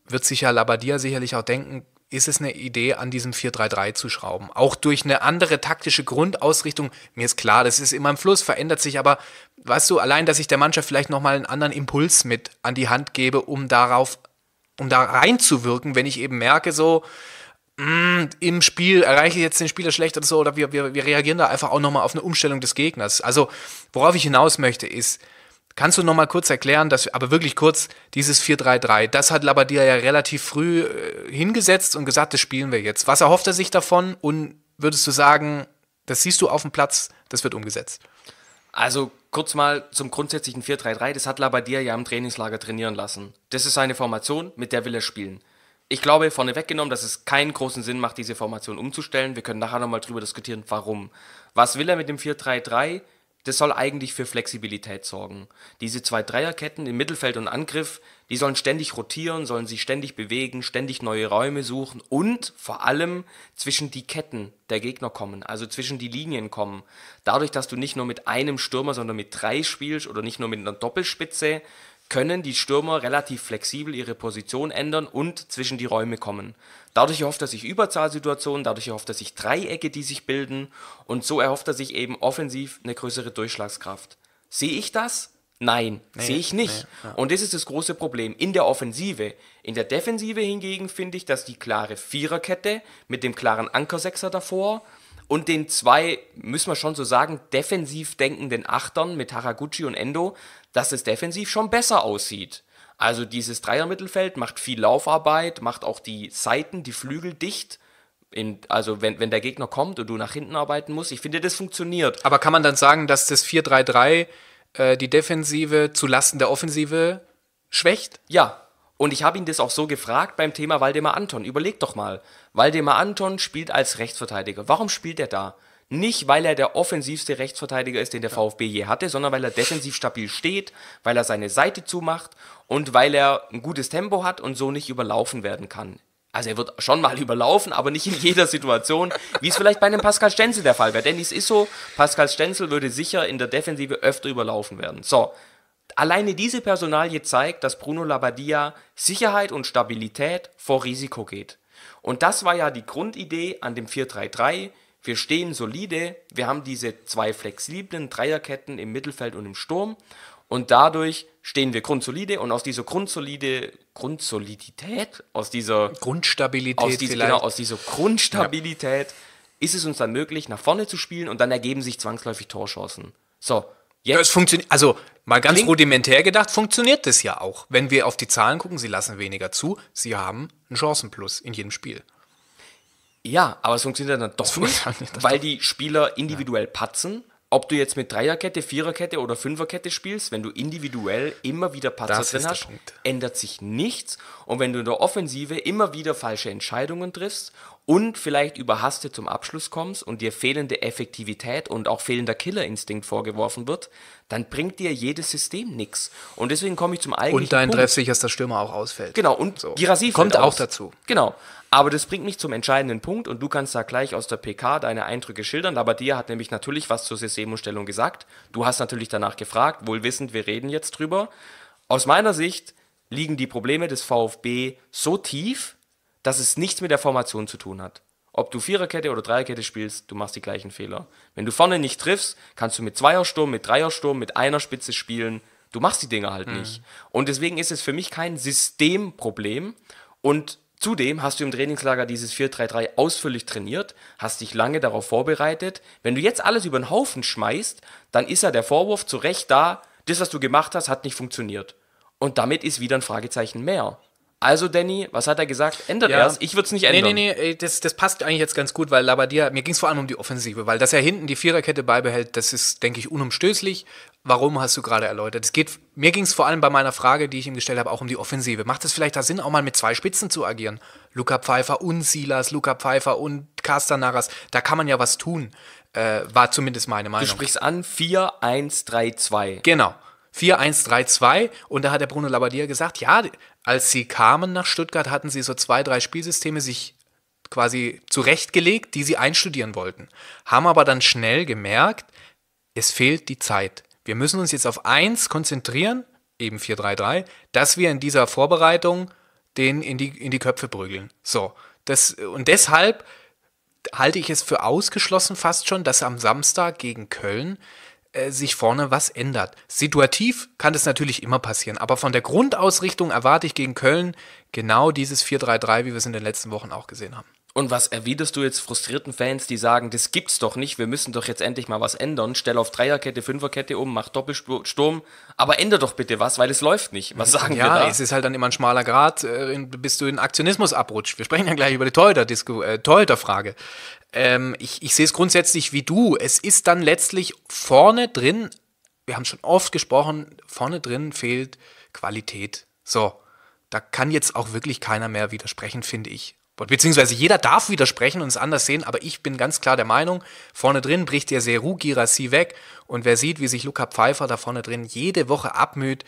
Speaker 2: wird sich ja Labadia sicherlich auch denken, ist es eine Idee, an diesem 4-3-3 zu schrauben. Auch durch eine andere taktische Grundausrichtung. Mir ist klar, das ist immer im Fluss, verändert sich, aber weißt du, allein, dass ich der Mannschaft vielleicht nochmal einen anderen Impuls mit an die Hand gebe, um darauf, um da reinzuwirken, wenn ich eben merke, so, mh, hm, im Spiel erreiche ich jetzt den Spieler schlecht oder so, oder wir, wir, wir reagieren da einfach auch nochmal auf eine Umstellung des Gegners. Also, worauf ich hinaus möchte, ist, Kannst du noch mal kurz erklären, dass, aber wirklich kurz, dieses 4-3-3, das hat Labadia ja relativ früh äh, hingesetzt und gesagt, das spielen wir jetzt. Was erhofft er sich davon und würdest du sagen, das siehst du
Speaker 1: auf dem Platz, das wird umgesetzt? Also kurz mal zum grundsätzlichen 4-3-3, das hat Labadia ja im Trainingslager trainieren lassen. Das ist seine Formation, mit der will er spielen. Ich glaube, vorne weggenommen, dass es keinen großen Sinn macht, diese Formation umzustellen. Wir können nachher nochmal drüber diskutieren, warum. Was will er mit dem 4-3-3? Das soll eigentlich für Flexibilität sorgen. Diese zwei Dreierketten im Mittelfeld und Angriff, die sollen ständig rotieren, sollen sich ständig bewegen, ständig neue Räume suchen und vor allem zwischen die Ketten der Gegner kommen, also zwischen die Linien kommen. Dadurch, dass du nicht nur mit einem Stürmer, sondern mit drei spielst oder nicht nur mit einer Doppelspitze, können die Stürmer relativ flexibel ihre Position ändern und zwischen die Räume kommen. Dadurch erhofft er sich Überzahlsituationen, dadurch erhofft er sich Dreiecke, die sich bilden und so erhofft er sich eben offensiv eine größere Durchschlagskraft. Sehe ich das? Nein, nee, sehe ich nicht. Nee, ja. Und das ist das große Problem in der Offensive. In der Defensive hingegen finde ich, dass die klare Viererkette mit dem klaren Ankersechser davor und den zwei, müssen wir schon so sagen, defensiv denkenden Achtern mit Haraguchi und Endo, dass es defensiv schon besser aussieht. Also dieses Dreier-Mittelfeld macht viel Laufarbeit, macht auch die Seiten, die Flügel dicht. In, also wenn, wenn der Gegner kommt und du nach hinten arbeiten musst, ich finde, das funktioniert. Aber kann man dann sagen, dass das 4-3-3 äh, die Defensive zulasten der Offensive schwächt? Ja. Und ich habe ihn das auch so gefragt beim Thema Waldemar Anton. Überleg doch mal. Waldemar Anton spielt als Rechtsverteidiger. Warum spielt er da? Nicht, weil er der offensivste Rechtsverteidiger ist, den der VfB je hatte, sondern weil er defensiv stabil steht, weil er seine Seite zumacht und weil er ein gutes Tempo hat und so nicht überlaufen werden kann. Also er wird schon mal überlaufen, aber nicht in jeder Situation, wie es vielleicht bei einem Pascal Stenzel der Fall wäre. Denn es ist so, Pascal Stenzel würde sicher in der Defensive öfter überlaufen werden. So, alleine diese Personalie zeigt, dass Bruno Labadia Sicherheit und Stabilität vor Risiko geht. Und das war ja die Grundidee an dem 4-3-3, wir stehen solide, wir haben diese zwei flexiblen Dreierketten im Mittelfeld und im Sturm und dadurch stehen wir grundsolide und aus dieser grundsolide Grundsolidität, aus dieser Grundstabilität, aus dieser, genau, aus dieser Grundstabilität ja. ist es uns dann möglich, nach vorne zu spielen und dann ergeben sich zwangsläufig Torchancen.
Speaker 2: So, Jetzt. Ja, es funktioniert, also mal ganz Klingt. rudimentär gedacht, funktioniert das ja auch. Wenn wir auf die Zahlen gucken, sie lassen weniger zu, sie haben einen Chancenplus in
Speaker 1: jedem Spiel. Ja, aber es funktioniert dann doch nicht, nicht, weil die Spieler individuell patzen. Ob du jetzt mit Dreierkette, Viererkette oder Fünferkette spielst, wenn du individuell immer wieder Patzer das drin hast, ändert sich nichts. Und wenn du in der Offensive immer wieder falsche Entscheidungen triffst und vielleicht überhastet zum Abschluss kommst und dir fehlende Effektivität und auch fehlender Killerinstinkt vorgeworfen wird, dann bringt dir jedes System nichts. Und deswegen komme ich zum eigentlichen Und dein Punkt. treffsicherster
Speaker 2: Stürmer auch ausfällt. Genau, und so. Girassi Kommt aus. auch dazu.
Speaker 1: Genau. Aber das bringt mich zum entscheidenden Punkt und du kannst da gleich aus der PK deine Eindrücke schildern. Labadia hat nämlich natürlich was zur Systemunstellung gesagt. Du hast natürlich danach gefragt, wohl wissend, wir reden jetzt drüber. Aus meiner Sicht liegen die Probleme des VfB so tief, dass es nichts mit der Formation zu tun hat. Ob du Viererkette oder Dreierkette spielst, du machst die gleichen Fehler. Wenn du vorne nicht triffst, kannst du mit Zweiersturm, mit Dreiersturm, mit einer Spitze spielen. Du machst die Dinge halt mhm. nicht. Und deswegen ist es für mich kein Systemproblem. Und zudem hast du im Trainingslager dieses 4-3-3 ausführlich trainiert, hast dich lange darauf vorbereitet. Wenn du jetzt alles über den Haufen schmeißt, dann ist ja der Vorwurf zu Recht da, das, was du gemacht hast, hat nicht funktioniert. Und damit ist wieder ein Fragezeichen mehr. Also, Danny, was hat er gesagt? Ändert ja. er es? Ich würde es nicht ändern. Nee, nee,
Speaker 2: äh, nee, das, das passt eigentlich jetzt ganz gut, weil Labadia, mir ging es vor allem um die Offensive, weil dass er hinten die Viererkette beibehält, das ist, denke ich, unumstößlich. Warum hast du gerade erläutert? Es geht, mir ging es vor allem bei meiner Frage, die ich ihm gestellt habe, auch um die Offensive. Macht es vielleicht da Sinn, auch mal mit zwei Spitzen zu agieren? Luca Pfeiffer und Silas, Luca Pfeiffer und Castanaras, da kann man ja was tun, äh, war zumindest meine Meinung. Du sprichst an 4-1-3-2. Genau. 4-1-3-2 und da hat der Bruno Labbadia gesagt, ja, als sie kamen nach Stuttgart, hatten sie so zwei, drei Spielsysteme sich quasi zurechtgelegt, die sie einstudieren wollten, haben aber dann schnell gemerkt, es fehlt die Zeit. Wir müssen uns jetzt auf eins konzentrieren, eben 4-3-3, dass wir in dieser Vorbereitung den in die, in die Köpfe prügeln. So, das, und deshalb halte ich es für ausgeschlossen fast schon, dass am Samstag gegen Köln äh, sich vorne was ändert. Situativ kann das natürlich immer passieren, aber von der Grundausrichtung erwarte ich gegen Köln genau dieses 4-3-3, wie wir es in den letzten
Speaker 1: Wochen auch gesehen haben. Und was erwiderst du jetzt frustrierten Fans, die sagen, das gibt's doch nicht, wir müssen doch jetzt endlich mal was ändern, stell auf Dreierkette, Fünferkette um, mach Doppelsturm, aber ändere doch bitte was, weil es läuft nicht. Was sagen ja, wir da? Ja, es ist halt dann immer ein schmaler Grad, äh, bis du in Aktionismus abrutscht. Wir sprechen
Speaker 2: ja gleich über die äh, Torhüter-Frage. Äh, ähm, ich ich sehe es grundsätzlich wie du. Es ist dann letztlich vorne drin, wir haben schon oft gesprochen, vorne drin fehlt Qualität. So, da kann jetzt auch wirklich keiner mehr widersprechen, finde ich. Beziehungsweise jeder darf widersprechen und es anders sehen, aber ich bin ganz klar der Meinung, vorne drin bricht der Seru Girassi weg und wer sieht, wie sich Luca Pfeiffer da vorne drin jede Woche abmüht,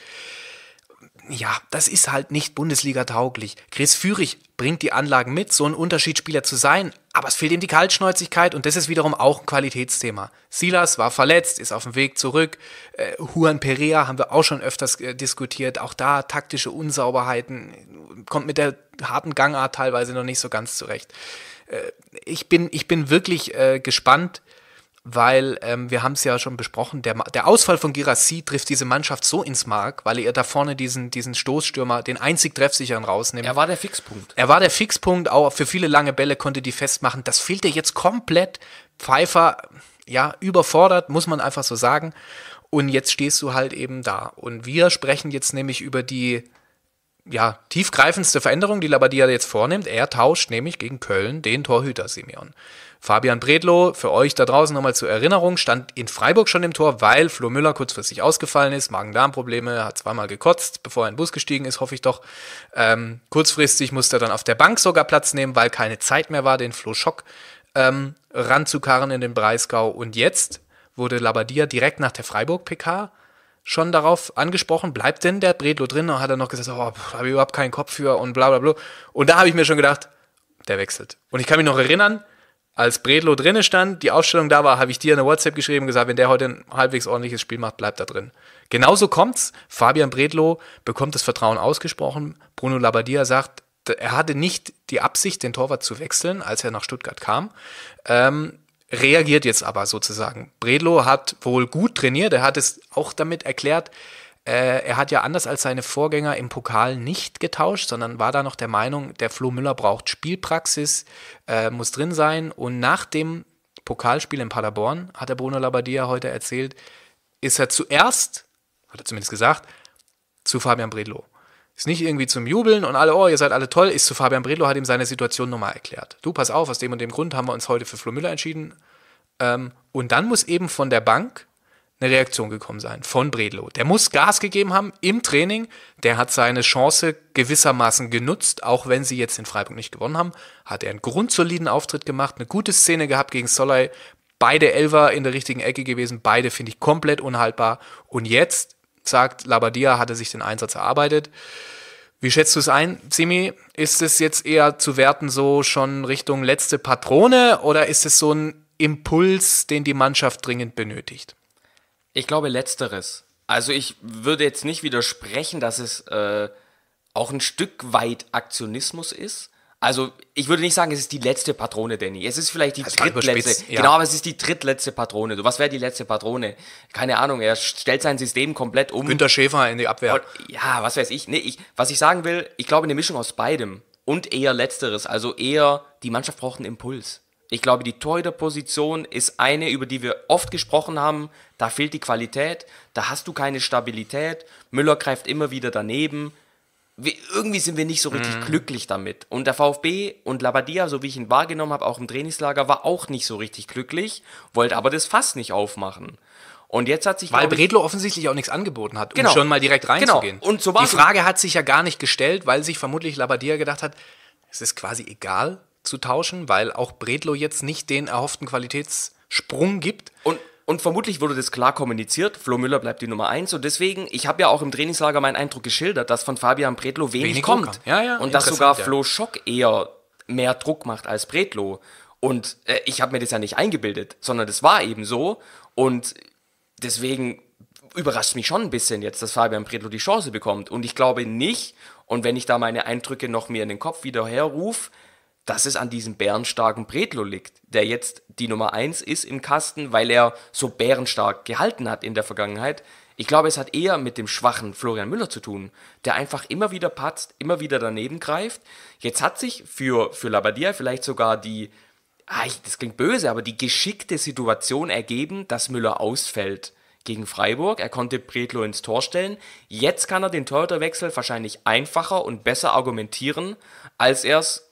Speaker 2: ja, das ist halt nicht Bundesliga-tauglich. Chris Führig bringt die Anlagen mit, so ein Unterschiedsspieler zu sein, aber es fehlt ihm die Kaltschnäuzigkeit und das ist wiederum auch ein Qualitätsthema. Silas war verletzt, ist auf dem Weg zurück. Äh, Juan Perea haben wir auch schon öfters äh, diskutiert, auch da taktische Unsauberheiten, kommt mit der harten Gangart teilweise noch nicht so ganz zurecht. Äh, ich, bin, ich bin wirklich äh, gespannt, weil ähm, wir haben es ja schon besprochen, der, der Ausfall von Girassi trifft diese Mannschaft so ins Mark, weil er da vorne diesen, diesen Stoßstürmer, den einzig treffsicheren rausnimmt. Er war der Fixpunkt. Er war der Fixpunkt, auch für viele lange Bälle konnte die festmachen. Das fehlte jetzt komplett. Pfeiffer, ja, überfordert, muss man einfach so sagen. Und jetzt stehst du halt eben da. Und wir sprechen jetzt nämlich über die ja, tiefgreifendste Veränderung, die Labadia jetzt vornimmt. Er tauscht nämlich gegen Köln den Torhüter Simeon. Fabian Bredlow, für euch da draußen nochmal zur Erinnerung, stand in Freiburg schon im Tor, weil Flo Müller kurzfristig ausgefallen ist, Magen-Darm-Probleme, hat zweimal gekotzt, bevor er in den Bus gestiegen ist, hoffe ich doch. Ähm, kurzfristig musste er dann auf der Bank sogar Platz nehmen, weil keine Zeit mehr war, den Flo Schock ähm, ranzukarren in den Breisgau. Und jetzt wurde Labadia direkt nach der Freiburg-PK schon darauf angesprochen, bleibt denn der Bredlo drin? Und hat er noch gesagt, oh, habe ich überhaupt keinen Kopf für und bla bla bla. Und da habe ich mir schon gedacht, der wechselt. Und ich kann mich noch erinnern, als Bredlo drinne stand, die Aufstellung da war, habe ich dir eine WhatsApp geschrieben und gesagt, wenn der heute ein halbwegs ordentliches Spiel macht, bleibt er drin. Genauso kommt's. Fabian Bredlo bekommt das Vertrauen ausgesprochen. Bruno Labbadia sagt, er hatte nicht die Absicht, den Torwart zu wechseln, als er nach Stuttgart kam. Ähm, reagiert jetzt aber sozusagen. Bredlo hat wohl gut trainiert, er hat es auch damit erklärt, äh, er hat ja anders als seine Vorgänger im Pokal nicht getauscht, sondern war da noch der Meinung, der Flo Müller braucht Spielpraxis, äh, muss drin sein. Und nach dem Pokalspiel in Paderborn, hat der Bruno Labbadia heute erzählt, ist er zuerst, hat er zumindest gesagt, zu Fabian Bredlo. Ist nicht irgendwie zum Jubeln und alle, oh, ihr seid alle toll, ist zu Fabian Bredlo, hat ihm seine Situation nochmal erklärt. Du, pass auf, aus dem und dem Grund haben wir uns heute für Flo Müller entschieden. Ähm, und dann muss eben von der Bank eine Reaktion gekommen sein von Bredlo. Der muss Gas gegeben haben im Training. Der hat seine Chance gewissermaßen genutzt, auch wenn sie jetzt in Freiburg nicht gewonnen haben. Hat er einen grundsoliden Auftritt gemacht, eine gute Szene gehabt gegen Solai. Beide Elver in der richtigen Ecke gewesen, beide finde ich komplett unhaltbar. Und jetzt sagt, Labadia hatte sich den Einsatz erarbeitet. Wie schätzt du es ein, Simi? Ist es jetzt eher zu werten so schon Richtung letzte Patrone oder ist es so ein Impuls, den die Mannschaft
Speaker 1: dringend benötigt? Ich glaube letzteres. Also ich würde jetzt nicht widersprechen, dass es äh, auch ein Stück weit Aktionismus ist, also ich würde nicht sagen, es ist die letzte Patrone, Danny. Es ist vielleicht die also drittletzte. Ja. Genau, aber es ist die drittletzte Patrone. So, was wäre die letzte Patrone? Keine Ahnung, er stellt sein System komplett um. Günter Schäfer in die Abwehr. Und, ja, was weiß ich. Nee, ich. Was ich sagen will, ich glaube eine Mischung aus beidem und eher letzteres. Also eher, die Mannschaft braucht einen Impuls. Ich glaube, die Torhüterposition ist eine, über die wir oft gesprochen haben. Da fehlt die Qualität, da hast du keine Stabilität. Müller greift immer wieder daneben wir, irgendwie sind wir nicht so richtig mhm. glücklich damit. Und der VfB und Labadia, so wie ich ihn wahrgenommen habe, auch im Trainingslager, war auch nicht so richtig glücklich, wollte aber das Fass nicht aufmachen. Und jetzt hat sich weil Bredlo offensichtlich
Speaker 2: auch nichts angeboten hat, um genau. schon mal direkt genau. reinzugehen. Genau. Und so war's. Die Frage hat sich ja gar nicht gestellt, weil sich vermutlich Labadia gedacht hat, es ist quasi egal
Speaker 1: zu tauschen, weil auch Bredlo jetzt nicht den erhofften Qualitätssprung gibt. Und und vermutlich wurde das klar kommuniziert. Flo Müller bleibt die Nummer eins. Und deswegen, ich habe ja auch im Trainingslager meinen Eindruck geschildert, dass von Fabian Bredlo wenig, wenig kommt. Ja, ja, und dass sogar Flo Schock eher mehr Druck macht als Bredlo. Und äh, ich habe mir das ja nicht eingebildet, sondern das war eben so. Und deswegen überrascht mich schon ein bisschen jetzt, dass Fabian Bredlo die Chance bekommt. Und ich glaube nicht, und wenn ich da meine Eindrücke noch mir in den Kopf wieder herrufe, dass es an diesem bärenstarken Bretlo liegt, der jetzt die Nummer 1 ist im Kasten, weil er so bärenstark gehalten hat in der Vergangenheit. Ich glaube, es hat eher mit dem schwachen Florian Müller zu tun, der einfach immer wieder patzt, immer wieder daneben greift. Jetzt hat sich für, für Labadia vielleicht sogar die, ach, ah, das klingt böse, aber die geschickte Situation ergeben, dass Müller ausfällt gegen Freiburg. Er konnte Bretlo ins Tor stellen. Jetzt kann er den Torhüterwechsel wahrscheinlich einfacher und besser argumentieren, als er es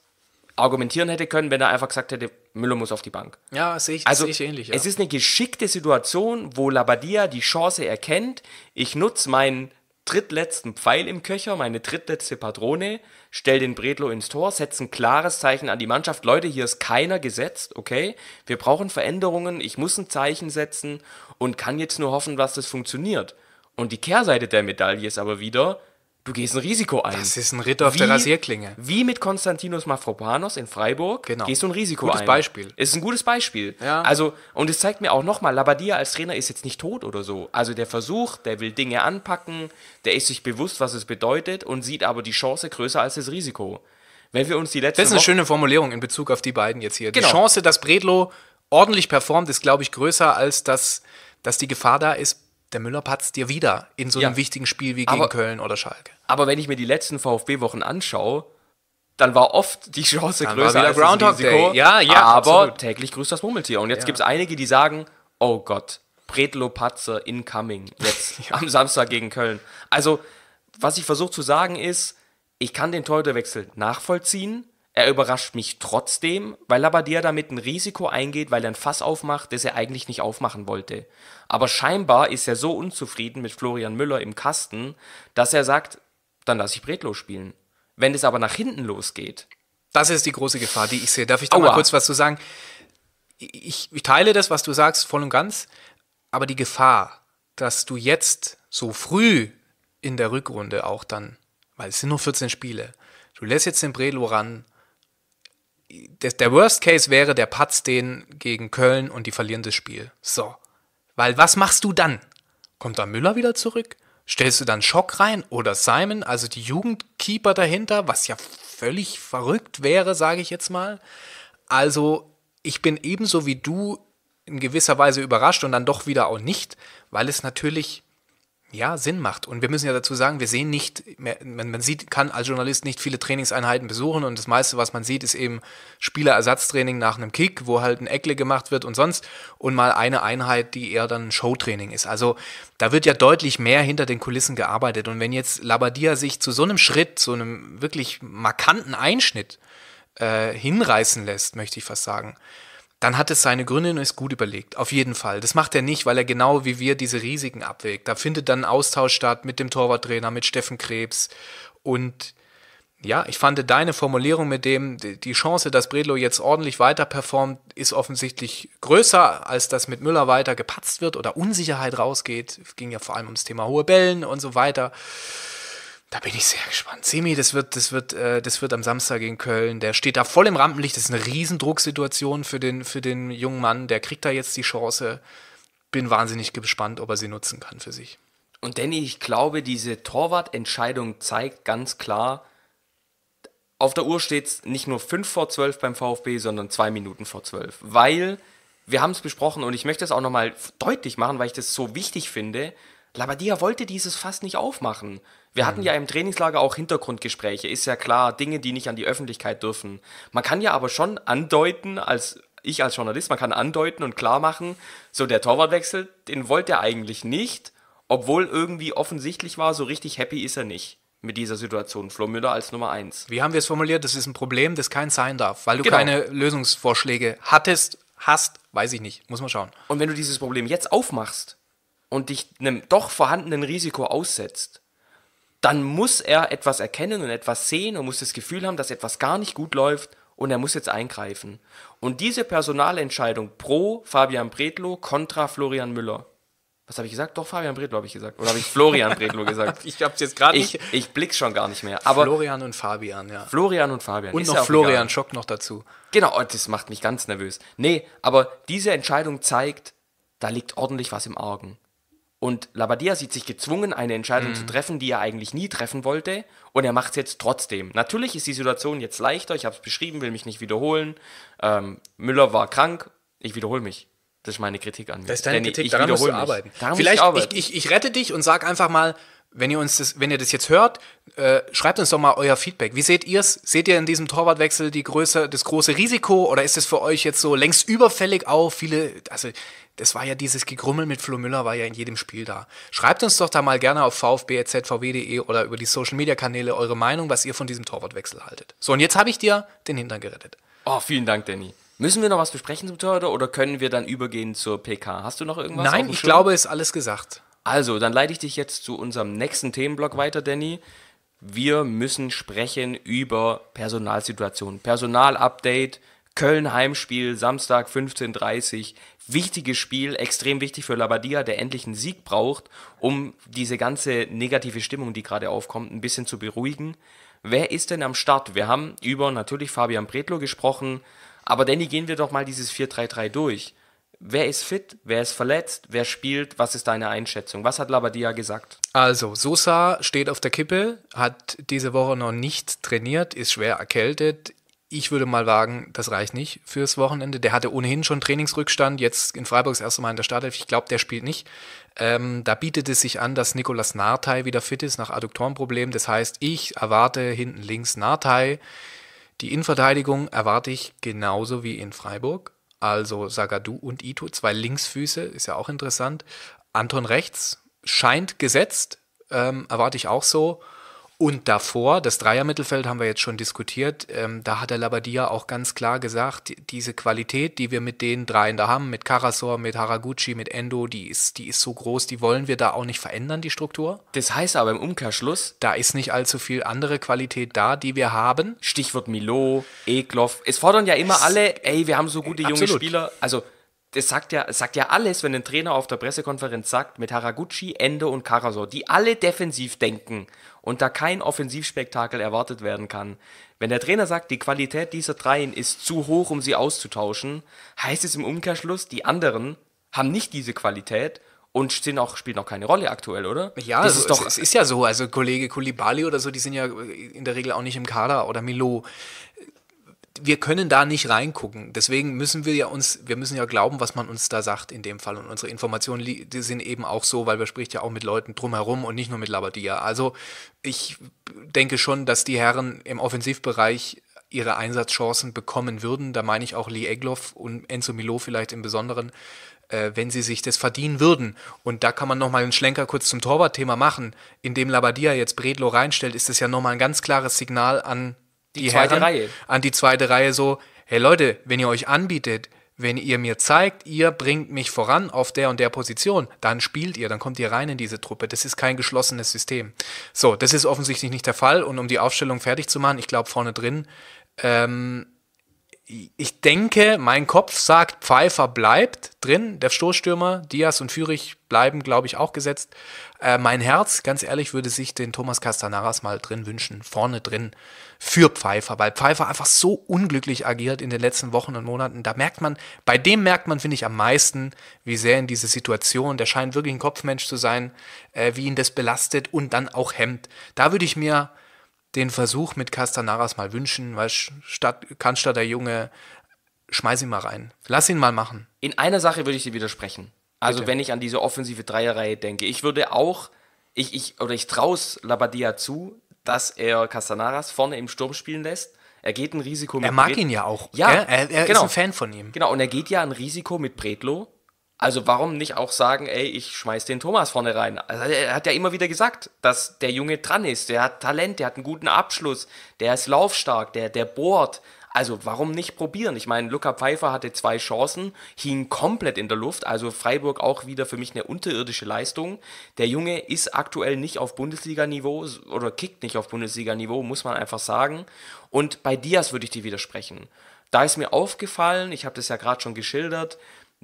Speaker 1: argumentieren hätte können, wenn er einfach gesagt hätte, Müller muss auf die Bank.
Speaker 2: Ja, sehe ich, also, seh ich ähnlich. Ja. Es ist
Speaker 1: eine geschickte Situation, wo Labadia die Chance erkennt. Ich nutze meinen drittletzten Pfeil im Köcher, meine drittletzte Patrone, stell den Bredlo ins Tor, setze ein klares Zeichen an die Mannschaft. Leute, hier ist keiner gesetzt, okay? Wir brauchen Veränderungen, ich muss ein Zeichen setzen und kann jetzt nur hoffen, dass das funktioniert. Und die Kehrseite der Medaille ist aber wieder, Du gehst ein Risiko ein. Das ist ein Ritt auf wie, der Rasierklinge. Wie mit Konstantinos Mafropanos in Freiburg genau. gehst du ein Risiko gutes ein. Gutes Beispiel. Ist ein gutes Beispiel. Ja. Also, und es zeigt mir auch nochmal, Labadia als Trainer ist jetzt nicht tot oder so. Also der versucht, der will Dinge anpacken, der ist sich bewusst, was es bedeutet und sieht aber die Chance größer als das Risiko. Wenn wir uns die letzte Das ist eine Wochen schöne
Speaker 2: Formulierung in Bezug auf die beiden jetzt hier. Genau. Die Chance, dass Bredlo ordentlich performt, ist, glaube ich, größer als das, dass die Gefahr da ist, der Müller patzt dir wieder in so einem ja. wichtigen Spiel wie gegen aber, Köln oder
Speaker 1: Schalke. Aber wenn ich mir die letzten VfB-Wochen anschaue, dann war oft die Chance dann größer war als Groundhog das Risiko. Day. Ja, ja, aber absolut. täglich grüßt das Murmeltier. Und jetzt ja. gibt es einige, die sagen, oh Gott, Bredlo Patzer incoming jetzt ja. am Samstag gegen Köln. Also, was ich versuche zu sagen ist, ich kann den Torhüterwechsel nachvollziehen, er überrascht mich trotzdem, weil Labadia damit ein Risiko eingeht, weil er ein Fass aufmacht, das er eigentlich nicht aufmachen wollte. Aber scheinbar ist er so unzufrieden mit Florian Müller im Kasten, dass er sagt, dann lasse ich Bredlo spielen. Wenn es aber nach hinten losgeht. Das ist die große
Speaker 2: Gefahr, die ich sehe. Darf ich da Aua. mal kurz was zu sagen? Ich, ich teile das, was du sagst, voll und ganz. Aber die Gefahr, dass du jetzt so früh in der Rückrunde auch dann, weil es sind nur 14 Spiele, du lässt jetzt den Bredlo ran der Worst Case wäre, der Patz den gegen Köln und die verlieren das Spiel. So. Weil was machst du dann? Kommt da Müller wieder zurück? Stellst du dann Schock rein oder Simon, also die Jugendkeeper dahinter, was ja völlig verrückt wäre, sage ich jetzt mal. Also, ich bin ebenso wie du in gewisser Weise überrascht und dann doch wieder auch nicht, weil es natürlich ja, Sinn macht. Und wir müssen ja dazu sagen, wir sehen nicht, mehr, man, man, sieht, kann als Journalist nicht viele Trainingseinheiten besuchen und das meiste, was man sieht, ist eben Spielerersatztraining nach einem Kick, wo halt ein Eckle gemacht wird und sonst und mal eine Einheit, die eher dann Showtraining ist. Also da wird ja deutlich mehr hinter den Kulissen gearbeitet. Und wenn jetzt Labadia sich zu so einem Schritt, zu einem wirklich markanten Einschnitt äh, hinreißen lässt, möchte ich fast sagen, dann hat es seine Gründe und ist gut überlegt. Auf jeden Fall. Das macht er nicht, weil er genau wie wir diese Risiken abwägt. Da findet dann ein Austausch statt mit dem Torwarttrainer, mit Steffen Krebs. Und ja, ich fand deine Formulierung mit dem, die Chance, dass Bredlo jetzt ordentlich weiter performt, ist offensichtlich größer, als dass mit Müller weiter gepatzt wird oder Unsicherheit rausgeht. Es ging ja vor allem ums Thema hohe Bällen und so weiter. Da bin ich sehr gespannt. Semi, das wird, das wird, äh, das wird am Samstag in Köln. Der steht da voll im Rampenlicht. Das ist eine Riesendrucksituation für den, für den jungen Mann. Der kriegt da jetzt die Chance.
Speaker 1: Bin wahnsinnig gespannt, ob er sie nutzen kann für sich. Und Danny, ich glaube, diese Torwartentscheidung zeigt ganz klar, auf der Uhr steht es nicht nur 5 vor 12 beim VfB, sondern 2 Minuten vor 12. Weil wir haben es besprochen und ich möchte es auch nochmal deutlich machen, weil ich das so wichtig finde. Labadia wollte dieses Fass nicht aufmachen. Wir hatten mhm. ja im Trainingslager auch Hintergrundgespräche, ist ja klar, Dinge, die nicht an die Öffentlichkeit dürfen. Man kann ja aber schon andeuten, als ich als Journalist, man kann andeuten und klar machen, so der Torwartwechsel, den wollte er eigentlich nicht, obwohl irgendwie offensichtlich war, so richtig happy ist er nicht mit dieser Situation. Flo Müller als Nummer eins. Wie haben wir es formuliert? Das ist ein Problem, das kein sein darf,
Speaker 2: weil du genau. keine Lösungsvorschläge hattest, hast, weiß ich nicht. Muss man schauen. Und wenn du dieses Problem
Speaker 1: jetzt aufmachst und dich einem doch vorhandenen Risiko aussetzt, dann muss er etwas erkennen und etwas sehen und muss das Gefühl haben, dass etwas gar nicht gut läuft und er muss jetzt eingreifen. Und diese Personalentscheidung pro Fabian Bredlow kontra Florian Müller. Was habe ich gesagt? Doch, Fabian Bredlow habe ich gesagt. Oder habe ich Florian Bredlow gesagt? ich habe es jetzt gerade nicht. Ich, ich blick's schon gar nicht mehr. Aber Florian
Speaker 2: und Fabian,
Speaker 1: ja. Florian und Fabian. Und noch Florian egal. Schock noch dazu. Genau, oh, das macht mich ganz nervös. Nee, aber diese Entscheidung zeigt, da liegt ordentlich was im Argen. Und Labadia sieht sich gezwungen, eine Entscheidung mhm. zu treffen, die er eigentlich nie treffen wollte. Und er macht es jetzt trotzdem. Natürlich ist die Situation jetzt leichter. Ich habe es beschrieben, will mich nicht wiederholen. Ähm, Müller war krank. Ich wiederhole mich. Das ist meine Kritik an mir. Das ist deine Denn Kritik, ich daran musst du mich. arbeiten. Daran Vielleicht, ich, arbeiten. Ich, ich, ich rette dich und sag einfach mal, wenn ihr uns das, wenn ihr das jetzt
Speaker 2: hört, äh, schreibt uns doch mal euer Feedback. Wie seht ihr es? Seht ihr in diesem Torwartwechsel die Größe, das große Risiko oder ist es für euch jetzt so längst überfällig auch viele, also das war ja dieses Gegrummel mit Flo Müller, war ja in jedem Spiel da. Schreibt uns doch da mal gerne auf vfb.zvw.de oder über die Social Media Kanäle eure Meinung, was ihr von diesem Torwartwechsel haltet. So, und jetzt habe ich dir den Hintern gerettet.
Speaker 1: Oh, vielen Dank, Danny. Müssen wir noch was besprechen zum Torwart oder können wir dann übergehen zur PK? Hast du noch irgendwas? Nein, ich glaube, ist alles gesagt. Also, dann leite ich dich jetzt zu unserem nächsten Themenblock weiter, Danny. Wir müssen sprechen über Personalsituationen, Personalupdate, Köln Heimspiel, Samstag 15.30 Uhr wichtiges Spiel, extrem wichtig für Labadia, der endlich einen Sieg braucht, um diese ganze negative Stimmung, die gerade aufkommt, ein bisschen zu beruhigen. Wer ist denn am Start? Wir haben über natürlich Fabian Bredlo gesprochen, aber Danny, gehen wir doch mal dieses 4-3-3 durch. Wer ist fit? Wer ist verletzt? Wer spielt? Was ist deine Einschätzung? Was hat Labadia gesagt? Also, Sosa steht auf der
Speaker 2: Kippe, hat diese Woche noch nicht trainiert, ist schwer erkältet, ich würde mal wagen, das reicht nicht fürs Wochenende. Der hatte ohnehin schon Trainingsrückstand, jetzt in Freiburg das erste Mal in der Startelf. Ich glaube, der spielt nicht. Ähm, da bietet es sich an, dass Nikolas Nartey wieder fit ist nach Adduktorenproblem. Das heißt, ich erwarte hinten links Nartey. Die Innenverteidigung erwarte ich genauso wie in Freiburg. Also Sagadu und Ito, zwei Linksfüße, ist ja auch interessant. Anton rechts, scheint gesetzt, ähm, erwarte ich auch so. Und davor, das Dreiermittelfeld haben wir jetzt schon diskutiert, ähm, da hat der Labadia auch ganz klar gesagt, diese Qualität, die wir mit den dreien da haben, mit Karasor, mit Haraguchi, mit Endo, die ist, die ist so groß, die wollen wir da auch nicht verändern, die Struktur. Das heißt aber im Umkehrschluss, da
Speaker 1: ist nicht allzu viel andere Qualität da, die wir haben. Stichwort Milo, Ekloff. Es fordern ja immer es, alle, ey, wir haben so gute junge absolut. Spieler. Also das sagt ja, sagt ja alles, wenn ein Trainer auf der Pressekonferenz sagt, mit Haraguchi, Endo und Karasor, die alle defensiv denken und da kein Offensivspektakel erwartet werden kann. Wenn der Trainer sagt, die Qualität dieser Dreien ist zu hoch, um sie auszutauschen, heißt es im Umkehrschluss, die anderen haben nicht diese Qualität und sind auch, spielen auch keine Rolle aktuell, oder? Ja, das also ist doch, es, ist ja so. Also Kollege
Speaker 2: Kulibali oder so, die sind ja in der Regel auch nicht im Kader oder Milo wir können da nicht reingucken. Deswegen müssen wir ja uns, wir müssen ja glauben, was man uns da sagt in dem Fall. Und unsere Informationen die sind eben auch so, weil wir spricht ja auch mit Leuten drumherum und nicht nur mit Labadia. Also ich denke schon, dass die Herren im Offensivbereich ihre Einsatzchancen bekommen würden. Da meine ich auch Lee Egloff und Enzo Milo vielleicht im Besonderen, äh, wenn sie sich das verdienen würden. Und da kann man nochmal einen Schlenker kurz zum Torwartthema machen. Indem Labadia jetzt Bredlo reinstellt, ist es ja nochmal ein ganz klares Signal an die zweite Herren, Reihe. an die zweite Reihe so, hey Leute, wenn ihr euch anbietet, wenn ihr mir zeigt, ihr bringt mich voran auf der und der Position, dann spielt ihr, dann kommt ihr rein in diese Truppe. Das ist kein geschlossenes System. So, das ist offensichtlich nicht der Fall. Und um die Aufstellung fertig zu machen, ich glaube, vorne drin ähm, ich denke, mein Kopf sagt, Pfeiffer bleibt drin. Der Stoßstürmer, Diaz und Fürich bleiben, glaube ich, auch gesetzt. Äh, mein Herz, ganz ehrlich, würde sich den Thomas Castanaras mal drin wünschen, vorne drin für Pfeiffer, weil Pfeiffer einfach so unglücklich agiert in den letzten Wochen und Monaten. Da merkt man, bei dem merkt man, finde ich, am meisten, wie sehr in diese Situation, der scheint wirklich ein Kopfmensch zu sein, äh, wie ihn das belastet und dann auch hemmt. Da würde ich mir den Versuch mit Castanaras mal wünschen, weil statt, der Junge, schmeiß ihn mal rein. Lass ihn mal machen.
Speaker 1: In einer Sache würde ich dir widersprechen. Also Bitte. wenn ich an diese offensive Dreierreihe denke, ich würde auch, ich, ich, oder ich traue es Labadia zu, dass er Castanaras vorne im Sturm spielen lässt. Er geht ein Risiko mit Er mag Bret ihn ja auch. Ja, er, er genau. ist ein Fan von ihm. Genau, und er geht ja ein Risiko mit Bretlo, also warum nicht auch sagen, ey, ich schmeiß den Thomas vorne rein? Also er hat ja immer wieder gesagt, dass der Junge dran ist, der hat Talent, der hat einen guten Abschluss, der ist laufstark, der, der bohrt. Also warum nicht probieren? Ich meine, Luca Pfeiffer hatte zwei Chancen, hing komplett in der Luft, also Freiburg auch wieder für mich eine unterirdische Leistung. Der Junge ist aktuell nicht auf Bundesliga-Niveau oder kickt nicht auf Bundesliga-Niveau, muss man einfach sagen. Und bei Diaz würde ich dir widersprechen. Da ist mir aufgefallen, ich habe das ja gerade schon geschildert,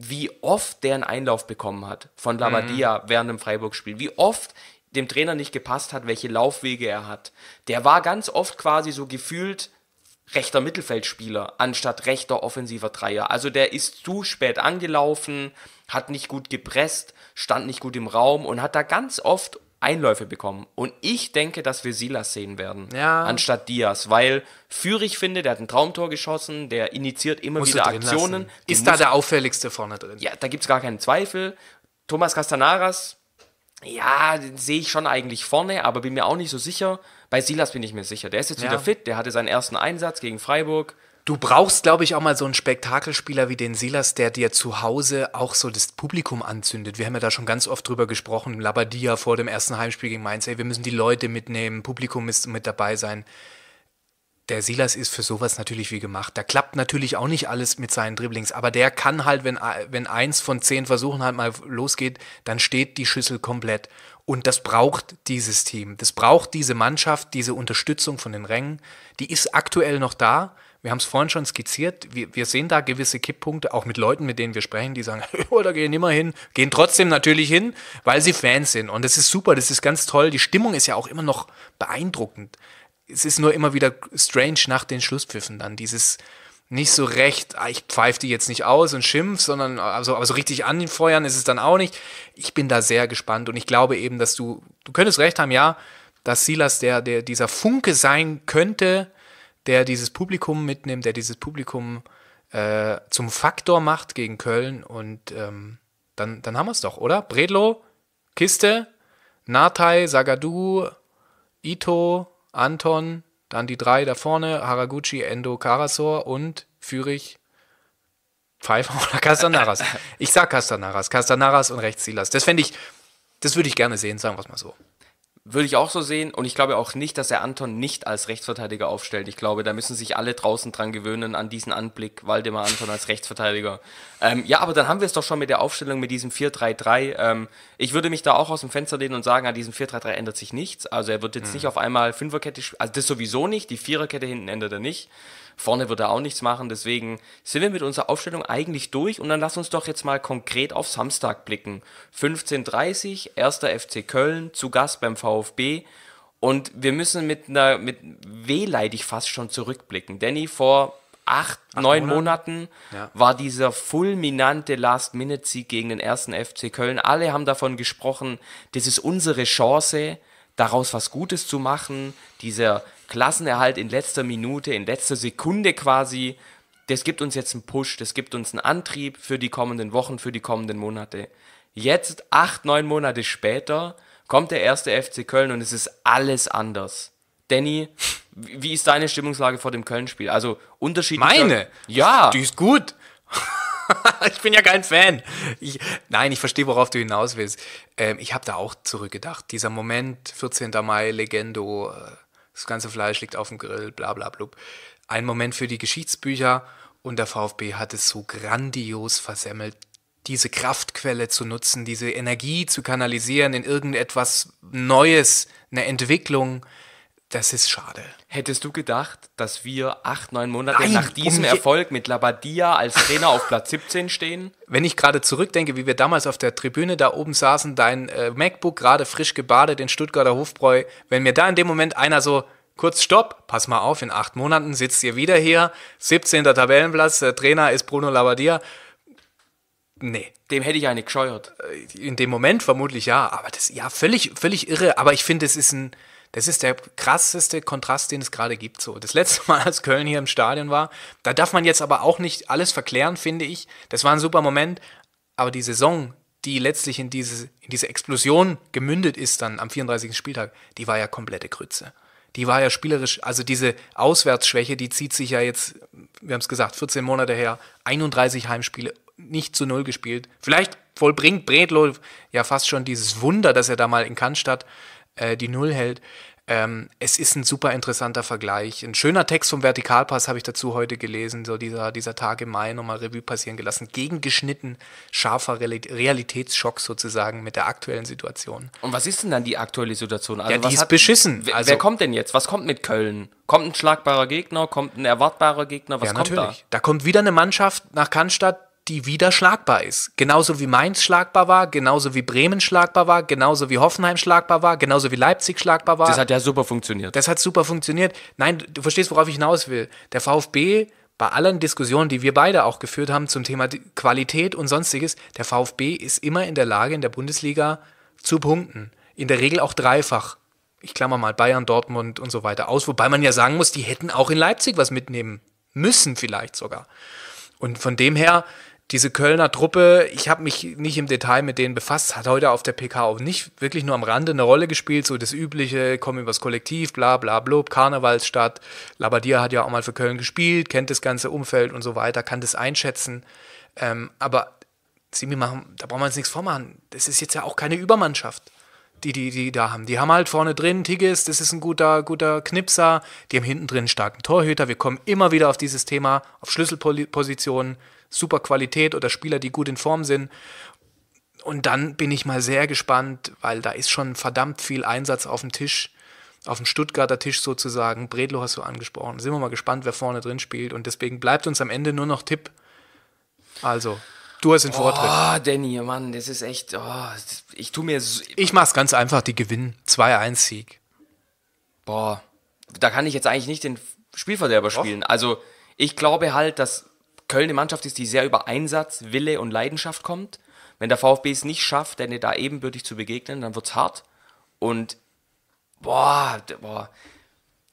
Speaker 1: wie oft der einen Einlauf bekommen hat von Labadia mhm. während dem Freiburg-Spiel, wie oft dem Trainer nicht gepasst hat, welche Laufwege er hat. Der war ganz oft quasi so gefühlt rechter Mittelfeldspieler anstatt rechter offensiver Dreier. Also der ist zu spät angelaufen, hat nicht gut gepresst, stand nicht gut im Raum und hat da ganz oft Einläufe bekommen. Und ich denke, dass wir Silas sehen werden, ja. anstatt Diaz, weil Führig finde, der hat ein Traumtor geschossen, der initiiert immer muss wieder Aktionen. Ist da der auffälligste vorne drin? Ja, da gibt es gar keinen Zweifel. Thomas Castanaras, ja, sehe ich schon eigentlich vorne, aber bin mir auch nicht so sicher. Bei Silas bin ich mir sicher. Der ist jetzt ja. wieder fit, der hatte seinen ersten Einsatz gegen Freiburg. Du brauchst,
Speaker 2: glaube ich, auch mal so einen Spektakelspieler wie den Silas, der dir zu Hause auch so das Publikum anzündet. Wir haben ja da schon ganz oft drüber gesprochen. Labadia vor dem ersten Heimspiel gegen Mainz, ey, wir müssen die Leute mitnehmen, Publikum ist mit dabei sein. Der Silas ist für sowas natürlich wie gemacht. Da klappt natürlich auch nicht alles mit seinen Dribblings, aber der kann halt, wenn, wenn eins von zehn Versuchen halt mal losgeht, dann steht die Schüssel komplett. Und das braucht dieses Team. Das braucht diese Mannschaft, diese Unterstützung von den Rängen. Die ist aktuell noch da. Wir haben es vorhin schon skizziert. Wir, wir, sehen da gewisse Kipppunkte, auch mit Leuten, mit denen wir sprechen, die sagen, oh, da gehen immer hin, gehen trotzdem natürlich hin, weil sie Fans sind. Und das ist super, das ist ganz toll. Die Stimmung ist ja auch immer noch beeindruckend. Es ist nur immer wieder strange nach den Schlusspfiffen dann dieses nicht so recht, ah, ich pfeife die jetzt nicht aus und schimpf, sondern also, aber so richtig anfeuern ist es dann auch nicht. Ich bin da sehr gespannt und ich glaube eben, dass du, du könntest recht haben, ja, dass Silas der, der dieser Funke sein könnte, der dieses Publikum mitnimmt, der dieses Publikum äh, zum Faktor macht gegen Köln. Und ähm, dann, dann haben wir es doch, oder? Bredlo, Kiste, Natai, Sagadu, Ito, Anton, dann die drei da vorne, Haraguchi, Endo, Karasor und Fürich, Pfeiffer oder Castanaras. Ich sag Castanaras, Castanaras und rechts
Speaker 1: Silas. Das fände ich, das würde ich gerne sehen, sagen wir es mal so. Würde ich auch so sehen. Und ich glaube auch nicht, dass er Anton nicht als Rechtsverteidiger aufstellt. Ich glaube, da müssen sich alle draußen dran gewöhnen, an diesen Anblick Waldemar Anton als Rechtsverteidiger. Ähm, ja, aber dann haben wir es doch schon mit der Aufstellung mit diesem 4-3-3. Ähm, ich würde mich da auch aus dem Fenster lehnen und sagen, an diesem 4-3-3 ändert sich nichts. Also er wird jetzt mhm. nicht auf einmal Fünferkette spielen. Also das sowieso nicht. Die Viererkette hinten ändert er nicht. Vorne wird er auch nichts machen. Deswegen sind wir mit unserer Aufstellung eigentlich durch. Und dann lass uns doch jetzt mal konkret auf Samstag blicken. 15.30 erster FC Köln, zu Gast beim VfB. Und wir müssen mit einer, mit wehleidig fast schon zurückblicken. Danny, vor acht, acht neun Monaten, Monaten ja. war dieser fulminante Last-Minute-Sieg gegen den ersten FC Köln. Alle haben davon gesprochen, das ist unsere Chance, daraus was Gutes zu machen. Dieser Klassenerhalt in letzter Minute, in letzter Sekunde quasi, das gibt uns jetzt einen Push, das gibt uns einen Antrieb für die kommenden Wochen, für die kommenden Monate. Jetzt, acht, neun Monate später, kommt der erste FC Köln und es ist alles anders. Danny, wie ist deine Stimmungslage vor dem Köln-Spiel? Also unterschiedlich. Meine? Ja. Die ist gut. ich bin ja kein Fan. Ich, nein, ich verstehe, worauf
Speaker 2: du hinaus willst. Ähm, ich habe da auch zurückgedacht. Dieser Moment, 14. Mai, Legendo. Äh, das ganze Fleisch liegt auf dem Grill, bla bla blub. Ein Moment für die Geschichtsbücher und der VfB hat es so grandios versemmelt, diese Kraftquelle zu nutzen, diese Energie zu kanalisieren in irgendetwas Neues, eine Entwicklung,
Speaker 1: das ist schade. Hättest du gedacht, dass wir acht, neun Monate Nein, nach diesem um Erfolg mit Labadia als Trainer auf Platz 17 stehen? Wenn ich gerade zurückdenke, wie wir damals auf der Tribüne
Speaker 2: da oben saßen, dein äh, MacBook gerade frisch gebadet in Stuttgarter Hofbräu, wenn mir da in dem Moment einer so kurz Stopp, pass mal auf, in acht Monaten sitzt ihr wieder hier, 17. Tabellenplatz, der Trainer ist Bruno Labadia. Nee. Dem hätte ich eigentlich gescheuert. Äh, in dem Moment vermutlich ja, aber das ist ja völlig, völlig irre. Aber ich finde, es ist ein, das ist der krasseste Kontrast, den es gerade gibt. So, das letzte Mal, als Köln hier im Stadion war, da darf man jetzt aber auch nicht alles verklären, finde ich. Das war ein super Moment, aber die Saison, die letztlich in diese, in diese Explosion gemündet ist dann am 34. Spieltag, die war ja komplette Krütze. Die war ja spielerisch, also diese Auswärtsschwäche, die zieht sich ja jetzt, wir haben es gesagt, 14 Monate her, 31 Heimspiele, nicht zu Null gespielt. Vielleicht vollbringt Bredlow ja fast schon dieses Wunder, dass er da mal in Cannstatt äh, die Null hält. Ähm, es ist ein super interessanter Vergleich. Ein schöner Text vom Vertikalpass habe ich dazu heute gelesen, so dieser, dieser Tag Mai nochmal Revue passieren gelassen. Gegengeschnitten, scharfer Realitätsschock
Speaker 1: sozusagen mit der aktuellen Situation. Und was ist denn dann die aktuelle Situation? Also ja, die ist hat, beschissen. Also, wer kommt denn jetzt? Was kommt mit Köln? Kommt ein schlagbarer Gegner? Kommt ein erwartbarer Gegner? Was ja, kommt natürlich. da? Da
Speaker 2: kommt wieder eine Mannschaft nach Cannstatt, die wieder schlagbar ist. Genauso wie Mainz schlagbar war, genauso wie Bremen schlagbar war, genauso wie Hoffenheim schlagbar war, genauso wie Leipzig schlagbar war. Das hat ja super funktioniert. Das hat super funktioniert. Nein, du verstehst, worauf ich hinaus will. Der VfB bei allen Diskussionen, die wir beide auch geführt haben zum Thema Qualität und sonstiges, der VfB ist immer in der Lage, in der Bundesliga zu punkten. In der Regel auch dreifach. Ich klammer mal Bayern, Dortmund und so weiter aus, wobei man ja sagen muss, die hätten auch in Leipzig was mitnehmen müssen, vielleicht sogar. Und von dem her diese Kölner Truppe, ich habe mich nicht im Detail mit denen befasst, hat heute auf der PK auch nicht wirklich nur am Rande eine Rolle gespielt, so das übliche, kommen übers Kollektiv, bla bla blub, Karnevalsstadt, Labadia hat ja auch mal für Köln gespielt, kennt das ganze Umfeld und so weiter, kann das einschätzen. Ähm, aber Simi, machen, da brauchen wir uns nichts vormachen. Das ist jetzt ja auch keine Übermannschaft, die, die die da haben. Die haben halt vorne drin Tigges, das ist ein guter, guter Knipser, die haben hinten drin einen starken Torhüter. Wir kommen immer wieder auf dieses Thema, auf Schlüsselpositionen super Qualität oder Spieler, die gut in Form sind. Und dann bin ich mal sehr gespannt, weil da ist schon verdammt viel Einsatz auf dem Tisch, auf dem Stuttgarter Tisch sozusagen. Bredlo hast du angesprochen. Sind wir mal gespannt, wer vorne drin spielt. Und deswegen bleibt uns am Ende nur noch Tipp. Also, du hast den Vortritt. Oh, Danny, Mann, das ist echt. Oh,
Speaker 1: ich tu mir. So ich mach's ganz einfach, die gewinnen. 2-1-Sieg. Boah, da kann ich jetzt eigentlich nicht den Spielverderber Doch. spielen. Also, ich glaube halt, dass Köln eine Mannschaft ist, die sehr über Einsatz, Wille und Leidenschaft kommt. Wenn der VfB es nicht schafft, denen da ebenbürtig zu begegnen, dann wird es hart. Und boah, boah,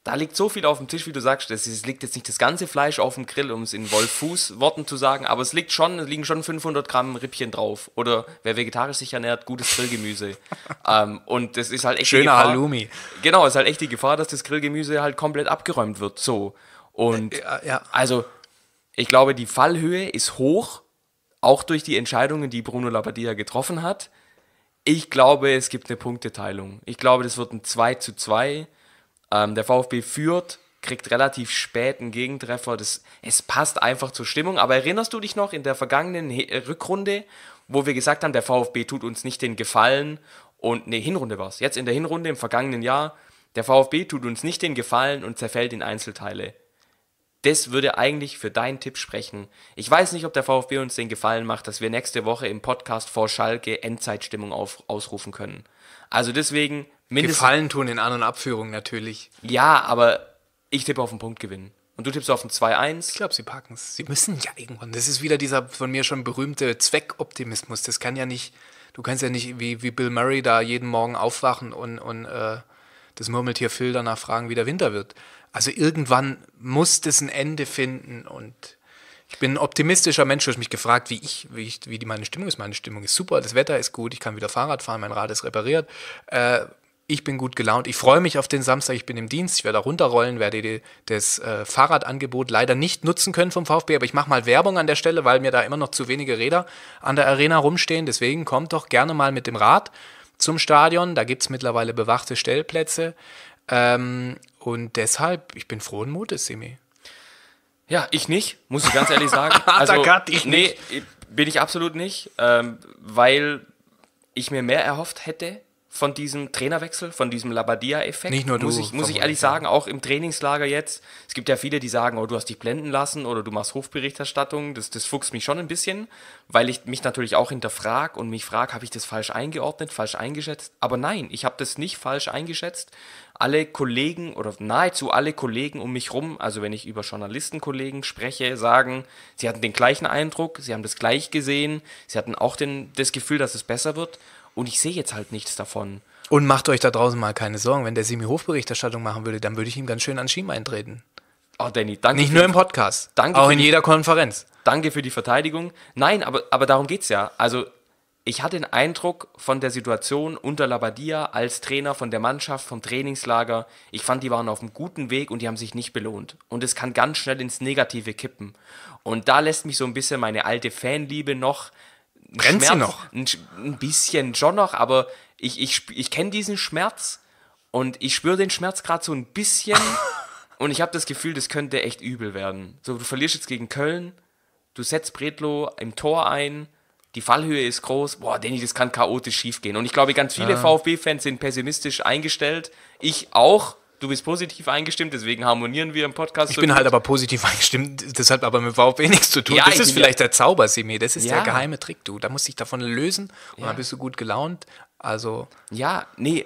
Speaker 1: da liegt so viel auf dem Tisch, wie du sagst. Es liegt jetzt nicht das ganze Fleisch auf dem Grill, um es in Wolf-Fuß-Worten zu sagen, aber es liegt schon, liegen schon 500 Gramm Rippchen drauf. Oder wer vegetarisch sich ernährt, gutes Grillgemüse. ähm, und das ist halt echt Schöner Halloumi. Genau, es ist halt echt die Gefahr, dass das Grillgemüse halt komplett abgeräumt wird. So. Und äh, ja, ja. also ich glaube, die Fallhöhe ist hoch, auch durch die Entscheidungen, die Bruno Labbadia getroffen hat. Ich glaube, es gibt eine Punkteteilung. Ich glaube, das wird ein 2 zu 2. Ähm, der VfB führt, kriegt relativ spät einen Gegentreffer. Das, es passt einfach zur Stimmung. Aber erinnerst du dich noch in der vergangenen He Rückrunde, wo wir gesagt haben, der VfB tut uns nicht den Gefallen und nee, Hinrunde war es. Jetzt in der Hinrunde im vergangenen Jahr, der VfB tut uns nicht den Gefallen und zerfällt in Einzelteile das würde eigentlich für deinen Tipp sprechen. Ich weiß nicht, ob der VfB uns den Gefallen macht, dass wir nächste Woche im Podcast vor Schalke Endzeitstimmung auf, ausrufen können. Also deswegen mindestens. Gefallen tun in An- und Abführung natürlich. Ja, aber ich tippe auf den Punkt gewinnen. Und du tippst auf ein 2-1. Ich glaube, sie packen es. Sie
Speaker 2: müssen ja irgendwann. Das ist wieder dieser von mir schon berühmte Zweckoptimismus. Das kann ja nicht. Du kannst ja nicht wie, wie Bill Murray da jeden Morgen aufwachen und, und äh, das Murmeltier Phil danach fragen, wie der Winter wird. Also irgendwann muss das ein Ende finden und ich bin ein optimistischer Mensch. Du hast mich gefragt, wie ich, wie, ich, wie die, meine Stimmung ist. Meine Stimmung ist super, das Wetter ist gut, ich kann wieder Fahrrad fahren, mein Rad ist repariert. Äh, ich bin gut gelaunt. Ich freue mich auf den Samstag. Ich bin im Dienst. Ich werde da runterrollen, werde die, das äh, Fahrradangebot leider nicht nutzen können vom VfB. Aber ich mache mal Werbung an der Stelle, weil mir da immer noch zu wenige Räder an der Arena rumstehen. Deswegen kommt doch gerne mal mit dem Rad zum Stadion. Da gibt es mittlerweile bewachte Stellplätze. Ähm, und deshalb, ich bin frohen Mutes, Simi. Ja, ich nicht, muss ich ganz ehrlich sagen. also, Gott, ich nicht.
Speaker 1: nee, bin ich absolut nicht, ähm, weil ich mir mehr erhofft hätte von diesem Trainerwechsel, von diesem Labadia-Effekt. Nicht nur du. Muss ich, muss ich ehrlich sagen, auch im Trainingslager jetzt. Es gibt ja viele, die sagen, oh, du hast dich blenden lassen oder du machst Hofberichterstattung. Das, das fuchst mich schon ein bisschen, weil ich mich natürlich auch hinterfrage und mich frage, habe ich das falsch eingeordnet, falsch eingeschätzt? Aber nein, ich habe das nicht falsch eingeschätzt alle Kollegen oder nahezu alle Kollegen um mich rum, also wenn ich über Journalistenkollegen spreche, sagen, sie hatten den gleichen Eindruck, sie haben das gleich gesehen, sie hatten auch den, das Gefühl, dass es besser wird und ich sehe jetzt halt nichts davon.
Speaker 2: Und macht euch da draußen mal keine Sorgen, wenn der Semi Hofberichterstattung machen
Speaker 1: würde, dann würde ich ihm ganz schön an Schienbein eintreten. Oh, Danny, danke. Nicht nur im Podcast, danke auch in die, jeder Konferenz. Danke für die Verteidigung. Nein, aber, aber darum es ja. Also ich hatte den Eindruck von der Situation unter Labadia als Trainer, von der Mannschaft, vom Trainingslager. Ich fand, die waren auf einem guten Weg und die haben sich nicht belohnt. Und es kann ganz schnell ins Negative kippen. Und da lässt mich so ein bisschen meine alte Fanliebe noch. Brennt Schmerz, sie noch? Ein, ein, bisschen schon noch, aber ich, ich, ich kenne diesen Schmerz und ich spüre den Schmerz gerade so ein bisschen. und ich habe das Gefühl, das könnte echt übel werden. So, du verlierst jetzt gegen Köln, du setzt Bredlo im Tor ein die Fallhöhe ist groß, boah, Danny, das kann chaotisch schief gehen. Und ich glaube, ganz viele ja. VfB-Fans sind pessimistisch eingestellt. Ich auch. Du bist positiv eingestimmt, deswegen harmonieren wir im Podcast. Ich so bin gut. halt aber
Speaker 2: positiv eingestimmt, das hat aber mit VfB nichts zu tun. Ja, das ist vielleicht ja. der Zauber, Simi, das ist der geheime Trick, du. Da musst du dich davon lösen und dann bist du gut
Speaker 1: gelaunt. Also. Ja, nee,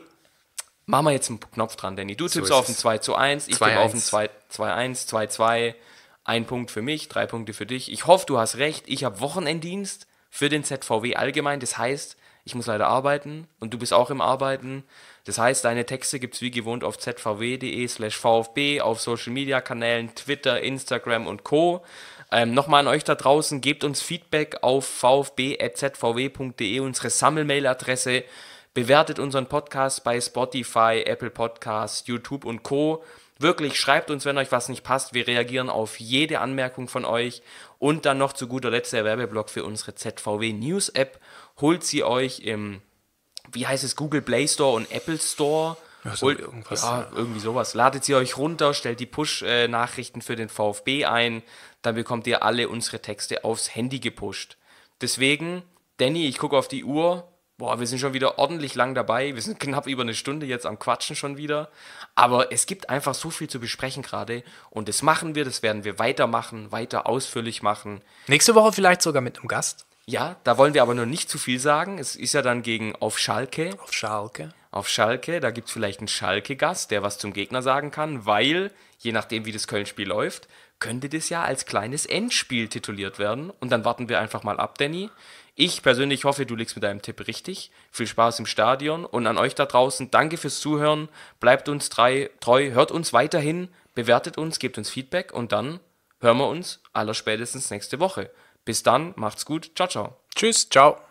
Speaker 1: mach mal jetzt einen Knopf dran, Danny. Du tippst so auf ein 2 zu 1, ich tippe auf ein 2 2 1, 2 2. Ein Punkt für mich, drei Punkte für dich. Ich hoffe, du hast recht. Ich habe Wochenenddienst für den ZVW allgemein. Das heißt, ich muss leider arbeiten und du bist auch im Arbeiten. Das heißt, deine Texte gibt es wie gewohnt auf zvw.de slash VfB, auf Social Media Kanälen, Twitter, Instagram und Co. Ähm, Nochmal an euch da draußen, gebt uns Feedback auf vfb.zvw.de, unsere Sammelmailadresse. Bewertet unseren Podcast bei Spotify, Apple Podcasts, YouTube und Co. Wirklich, schreibt uns, wenn euch was nicht passt. Wir reagieren auf jede Anmerkung von euch und dann noch zu guter Letzt der Werbeblock für unsere ZVW News App. Holt sie euch im, wie heißt es, Google Play Store und Apple Store. Also Holt, irgendwas, ja, ja, irgendwie sowas. Ladet sie euch runter, stellt die Push-Nachrichten für den VfB ein, dann bekommt ihr alle unsere Texte aufs Handy gepusht. Deswegen, Danny, ich gucke auf die Uhr, Boah, wir sind schon wieder ordentlich lang dabei. Wir sind knapp über eine Stunde jetzt am Quatschen schon wieder. Aber es gibt einfach so viel zu besprechen gerade. Und das machen wir, das werden wir weitermachen, weiter ausführlich machen. Nächste Woche vielleicht sogar mit einem Gast. Ja, da wollen wir aber nur nicht zu viel sagen. Es ist ja dann gegen auf Schalke. Auf Schalke. Auf Schalke. Da gibt es vielleicht einen Schalke-Gast, der was zum Gegner sagen kann, weil, je nachdem, wie das Köln-Spiel läuft, könnte das ja als kleines Endspiel tituliert werden. Und dann warten wir einfach mal ab, Danny. Ich persönlich hoffe, du liegst mit deinem Tipp richtig. Viel Spaß im Stadion und an euch da draußen. Danke fürs Zuhören. Bleibt uns drei treu. Hört uns weiterhin. Bewertet uns, gebt uns Feedback und dann hören wir uns aller spätestens nächste Woche. Bis dann, macht's gut. Ciao, ciao. Tschüss, ciao.